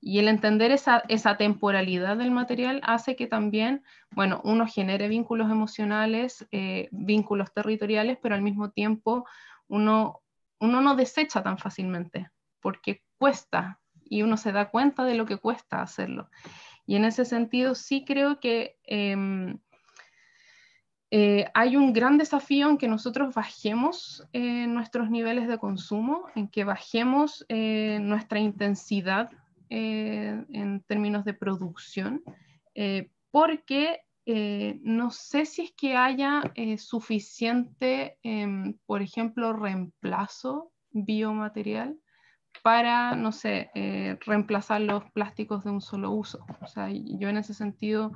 Y el entender esa, esa, temporalidad del material hace que también, bueno, uno genere vínculos emocionales, eh, vínculos territoriales, pero al mismo tiempo uno, uno no desecha tan fácilmente, porque cuesta y uno se da cuenta de lo que cuesta hacerlo. Y en ese sentido sí creo que... Em, eh, hay un gran desafío en que nosotros bajemos eh, nuestros niveles de consumo, en que bajemos eh, nuestra intensidad en términos de producción, porque no sé si es que haya suficiente, em, por ejemplo, reemplazo biomaterial para, no sé, reemplazar los plásticos de un solo uso. O sea, yo en ese sentido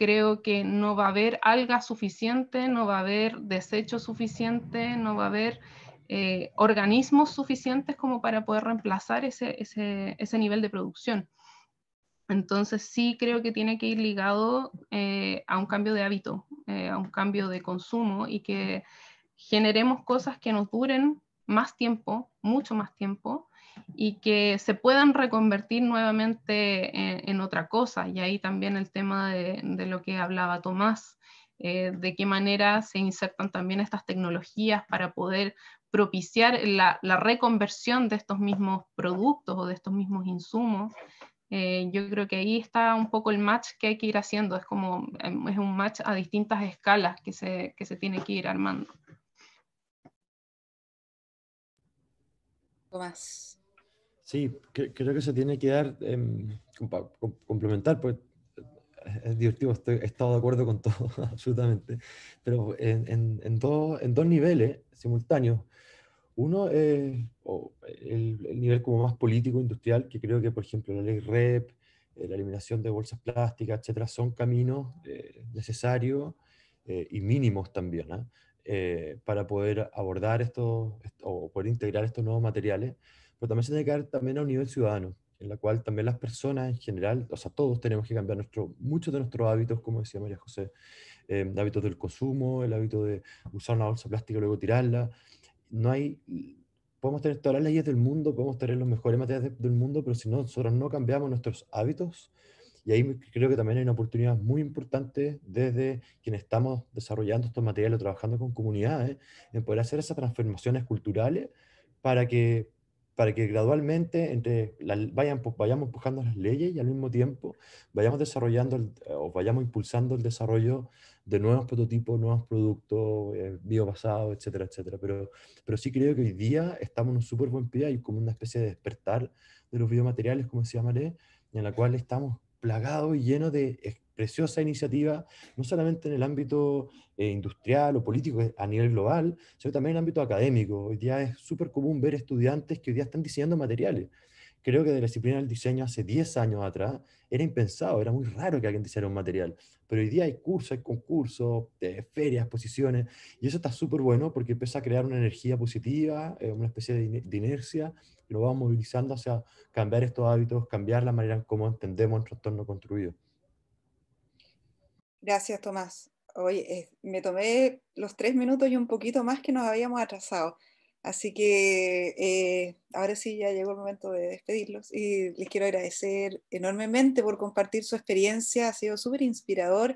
creo que no va a haber alga suficiente, no va a haber desecho suficiente, no va a haber eh, organismos suficientes como para poder reemplazar ese, ese, ese, nivel de producción. Entonces sí creo que tiene que ir ligado eh, a un cambio de hábito, eh, a un cambio de consumo y que generemos cosas que nos duren más tiempo, mucho más tiempo, y que se puedan reconvertir nuevamente en, otra cosa. Y ahí también el tema de, lo que hablaba Tomás, eh, de qué manera se insertan también estas tecnologías para poder propiciar la, reconversión de estos mismos productos o de estos mismos insumos. Eh, yo creo que ahí está un poco el match que hay que ir haciendo, es como em, es un match a distintas escalas que se, que se tiene que ir armando. Tomás. Sí, creo que se tiene que dar, em, complementar, pues es divertido, he estado de acuerdo con todo, absolutamente, pero en, en, en dos niveles simultáneos. Uno es el, nivel como más político, industrial, que creo que, por ejemplo, la ley REP, eh, la eliminación de bolsas plásticas, etcétera, son caminos eh, necesarios eh, y mínimos también ¿ah? para poder abordar estos, esto, o poder integrar estos nuevos materiales pero también se tiene que también a un nivel ciudadano, en la cual también las personas en general, o sea, todos tenemos que cambiar nuestro, muchos de nuestros hábitos, como decía María José, eh, hábitos del consumo, el hábito de usar una bolsa plástica y luego tirarla. No hay, podemos tener todas las leyes del mundo, podemos tener los mejores materiales del mundo, pero si no, nosotros no cambiamos nuestros hábitos, y ahí creo que también hay una oportunidad muy importante desde quienes estamos desarrollando estos materiales, trabajando con comunidades, en poder hacer esas transformaciones culturales para que para que gradualmente entre vayamos empujando las leyes y al mismo tiempo vayamos desarrollando eh, o vayamos impulsando el desarrollo de nuevos prototipos, nuevos productos bio eh, biobasados, etcétera, etcétera. Pero, pero sí creo que hoy día estamos en un súper buen pie, hay como una especie de despertar de los biomateriales, como se llamaré, en la cual estamos plagados y llenos de preciosa iniciativa, no solamente en el ámbito eh, industrial o político eh, a nivel global, sino también en el ámbito académico. Hoy día es súper común ver estudiantes que hoy día están diseñando materiales. Creo que de la disciplina del diseño hace 10 años atrás era impensado, era muy raro que alguien diseñara un material. Pero hoy día hay cursos, hay concursos, eh, ferias, exposiciones, y eso está súper bueno porque empieza a crear una energía positiva, una especie de, inercia lo vamos va movilizando hacia cambiar estos hábitos, cambiar la manera en cómo entendemos nuestro entorno construido. Gracias, Tomás. Hoy eh, me tomé los tres minutos y un poquito más que nos habíamos atrasado. Así que eh, ahora sí ya llegó el momento de despedirlos y les quiero agradecer enormemente por compartir su experiencia. Ha sido súper inspirador.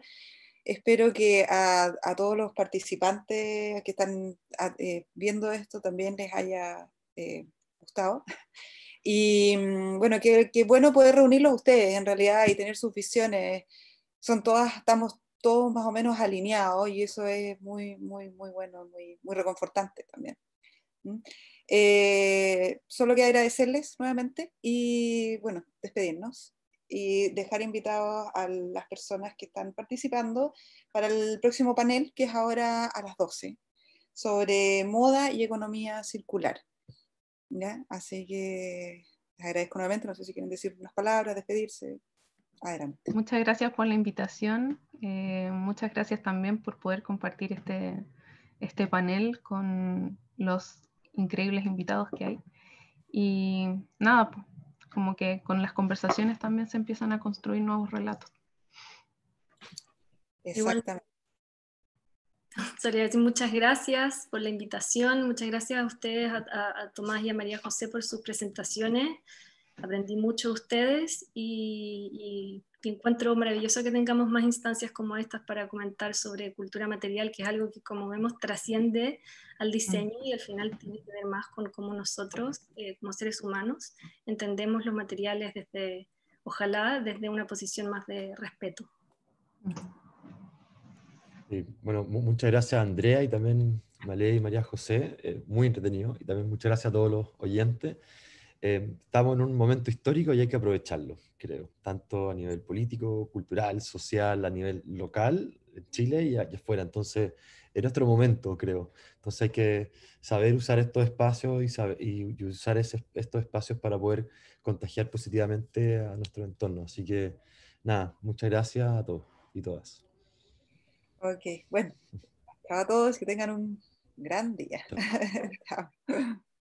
Espero que a, todos los participantes que están eh, viendo esto también les haya gustado. Y mm, bueno, qué bueno poder reunirlos a ustedes en realidad y tener sus visiones son todas, estamos todos más o menos alineados y eso es muy, muy, muy bueno, muy, muy reconfortante también. Eh, solo que agradecerles nuevamente y bueno, despedirnos y dejar invitados a las personas que están participando para el próximo panel que es ahora a las 12 sobre moda y economía circular. Así que les agradezco nuevamente, no sé si quieren decir unas palabras, despedirse. Muchas gracias por la invitación. Eh, muchas gracias también por poder compartir este, este panel con los increíbles invitados que hay. Y nada, como que con las conversaciones también se empiezan a construir nuevos relatos. Exactamente. Solía muchas gracias por la invitación, muchas gracias a ustedes, a Tomás y a María José por sus presentaciones. Aprendí mucho de ustedes y, y, encuentro maravilloso que tengamos más instancias como estas para comentar sobre cultura material, que es algo que como vemos trasciende al diseño y al final tiene que ver más con cómo nosotros, eh, como seres humanos, entendemos los materiales desde, ojalá, desde una posición más de respeto. Eh, bueno, muchas gracias Andrea y también Malé y María José, eh, muy entretenido. Y también muchas gracias a todos los oyentes. Eh, estamos en un momento histórico y hay que aprovecharlo, creo, tanto a nivel político, cultural, social, a nivel local, en Chile y allá afuera. Entonces, es nuestro momento, creo. Entonces hay que saber usar estos espacios y, usar estos espacios para poder contagiar positivamente a nuestro entorno. Así que, nada, muchas gracias a todos y todas. Ok, bueno, a todos que tengan un gran día.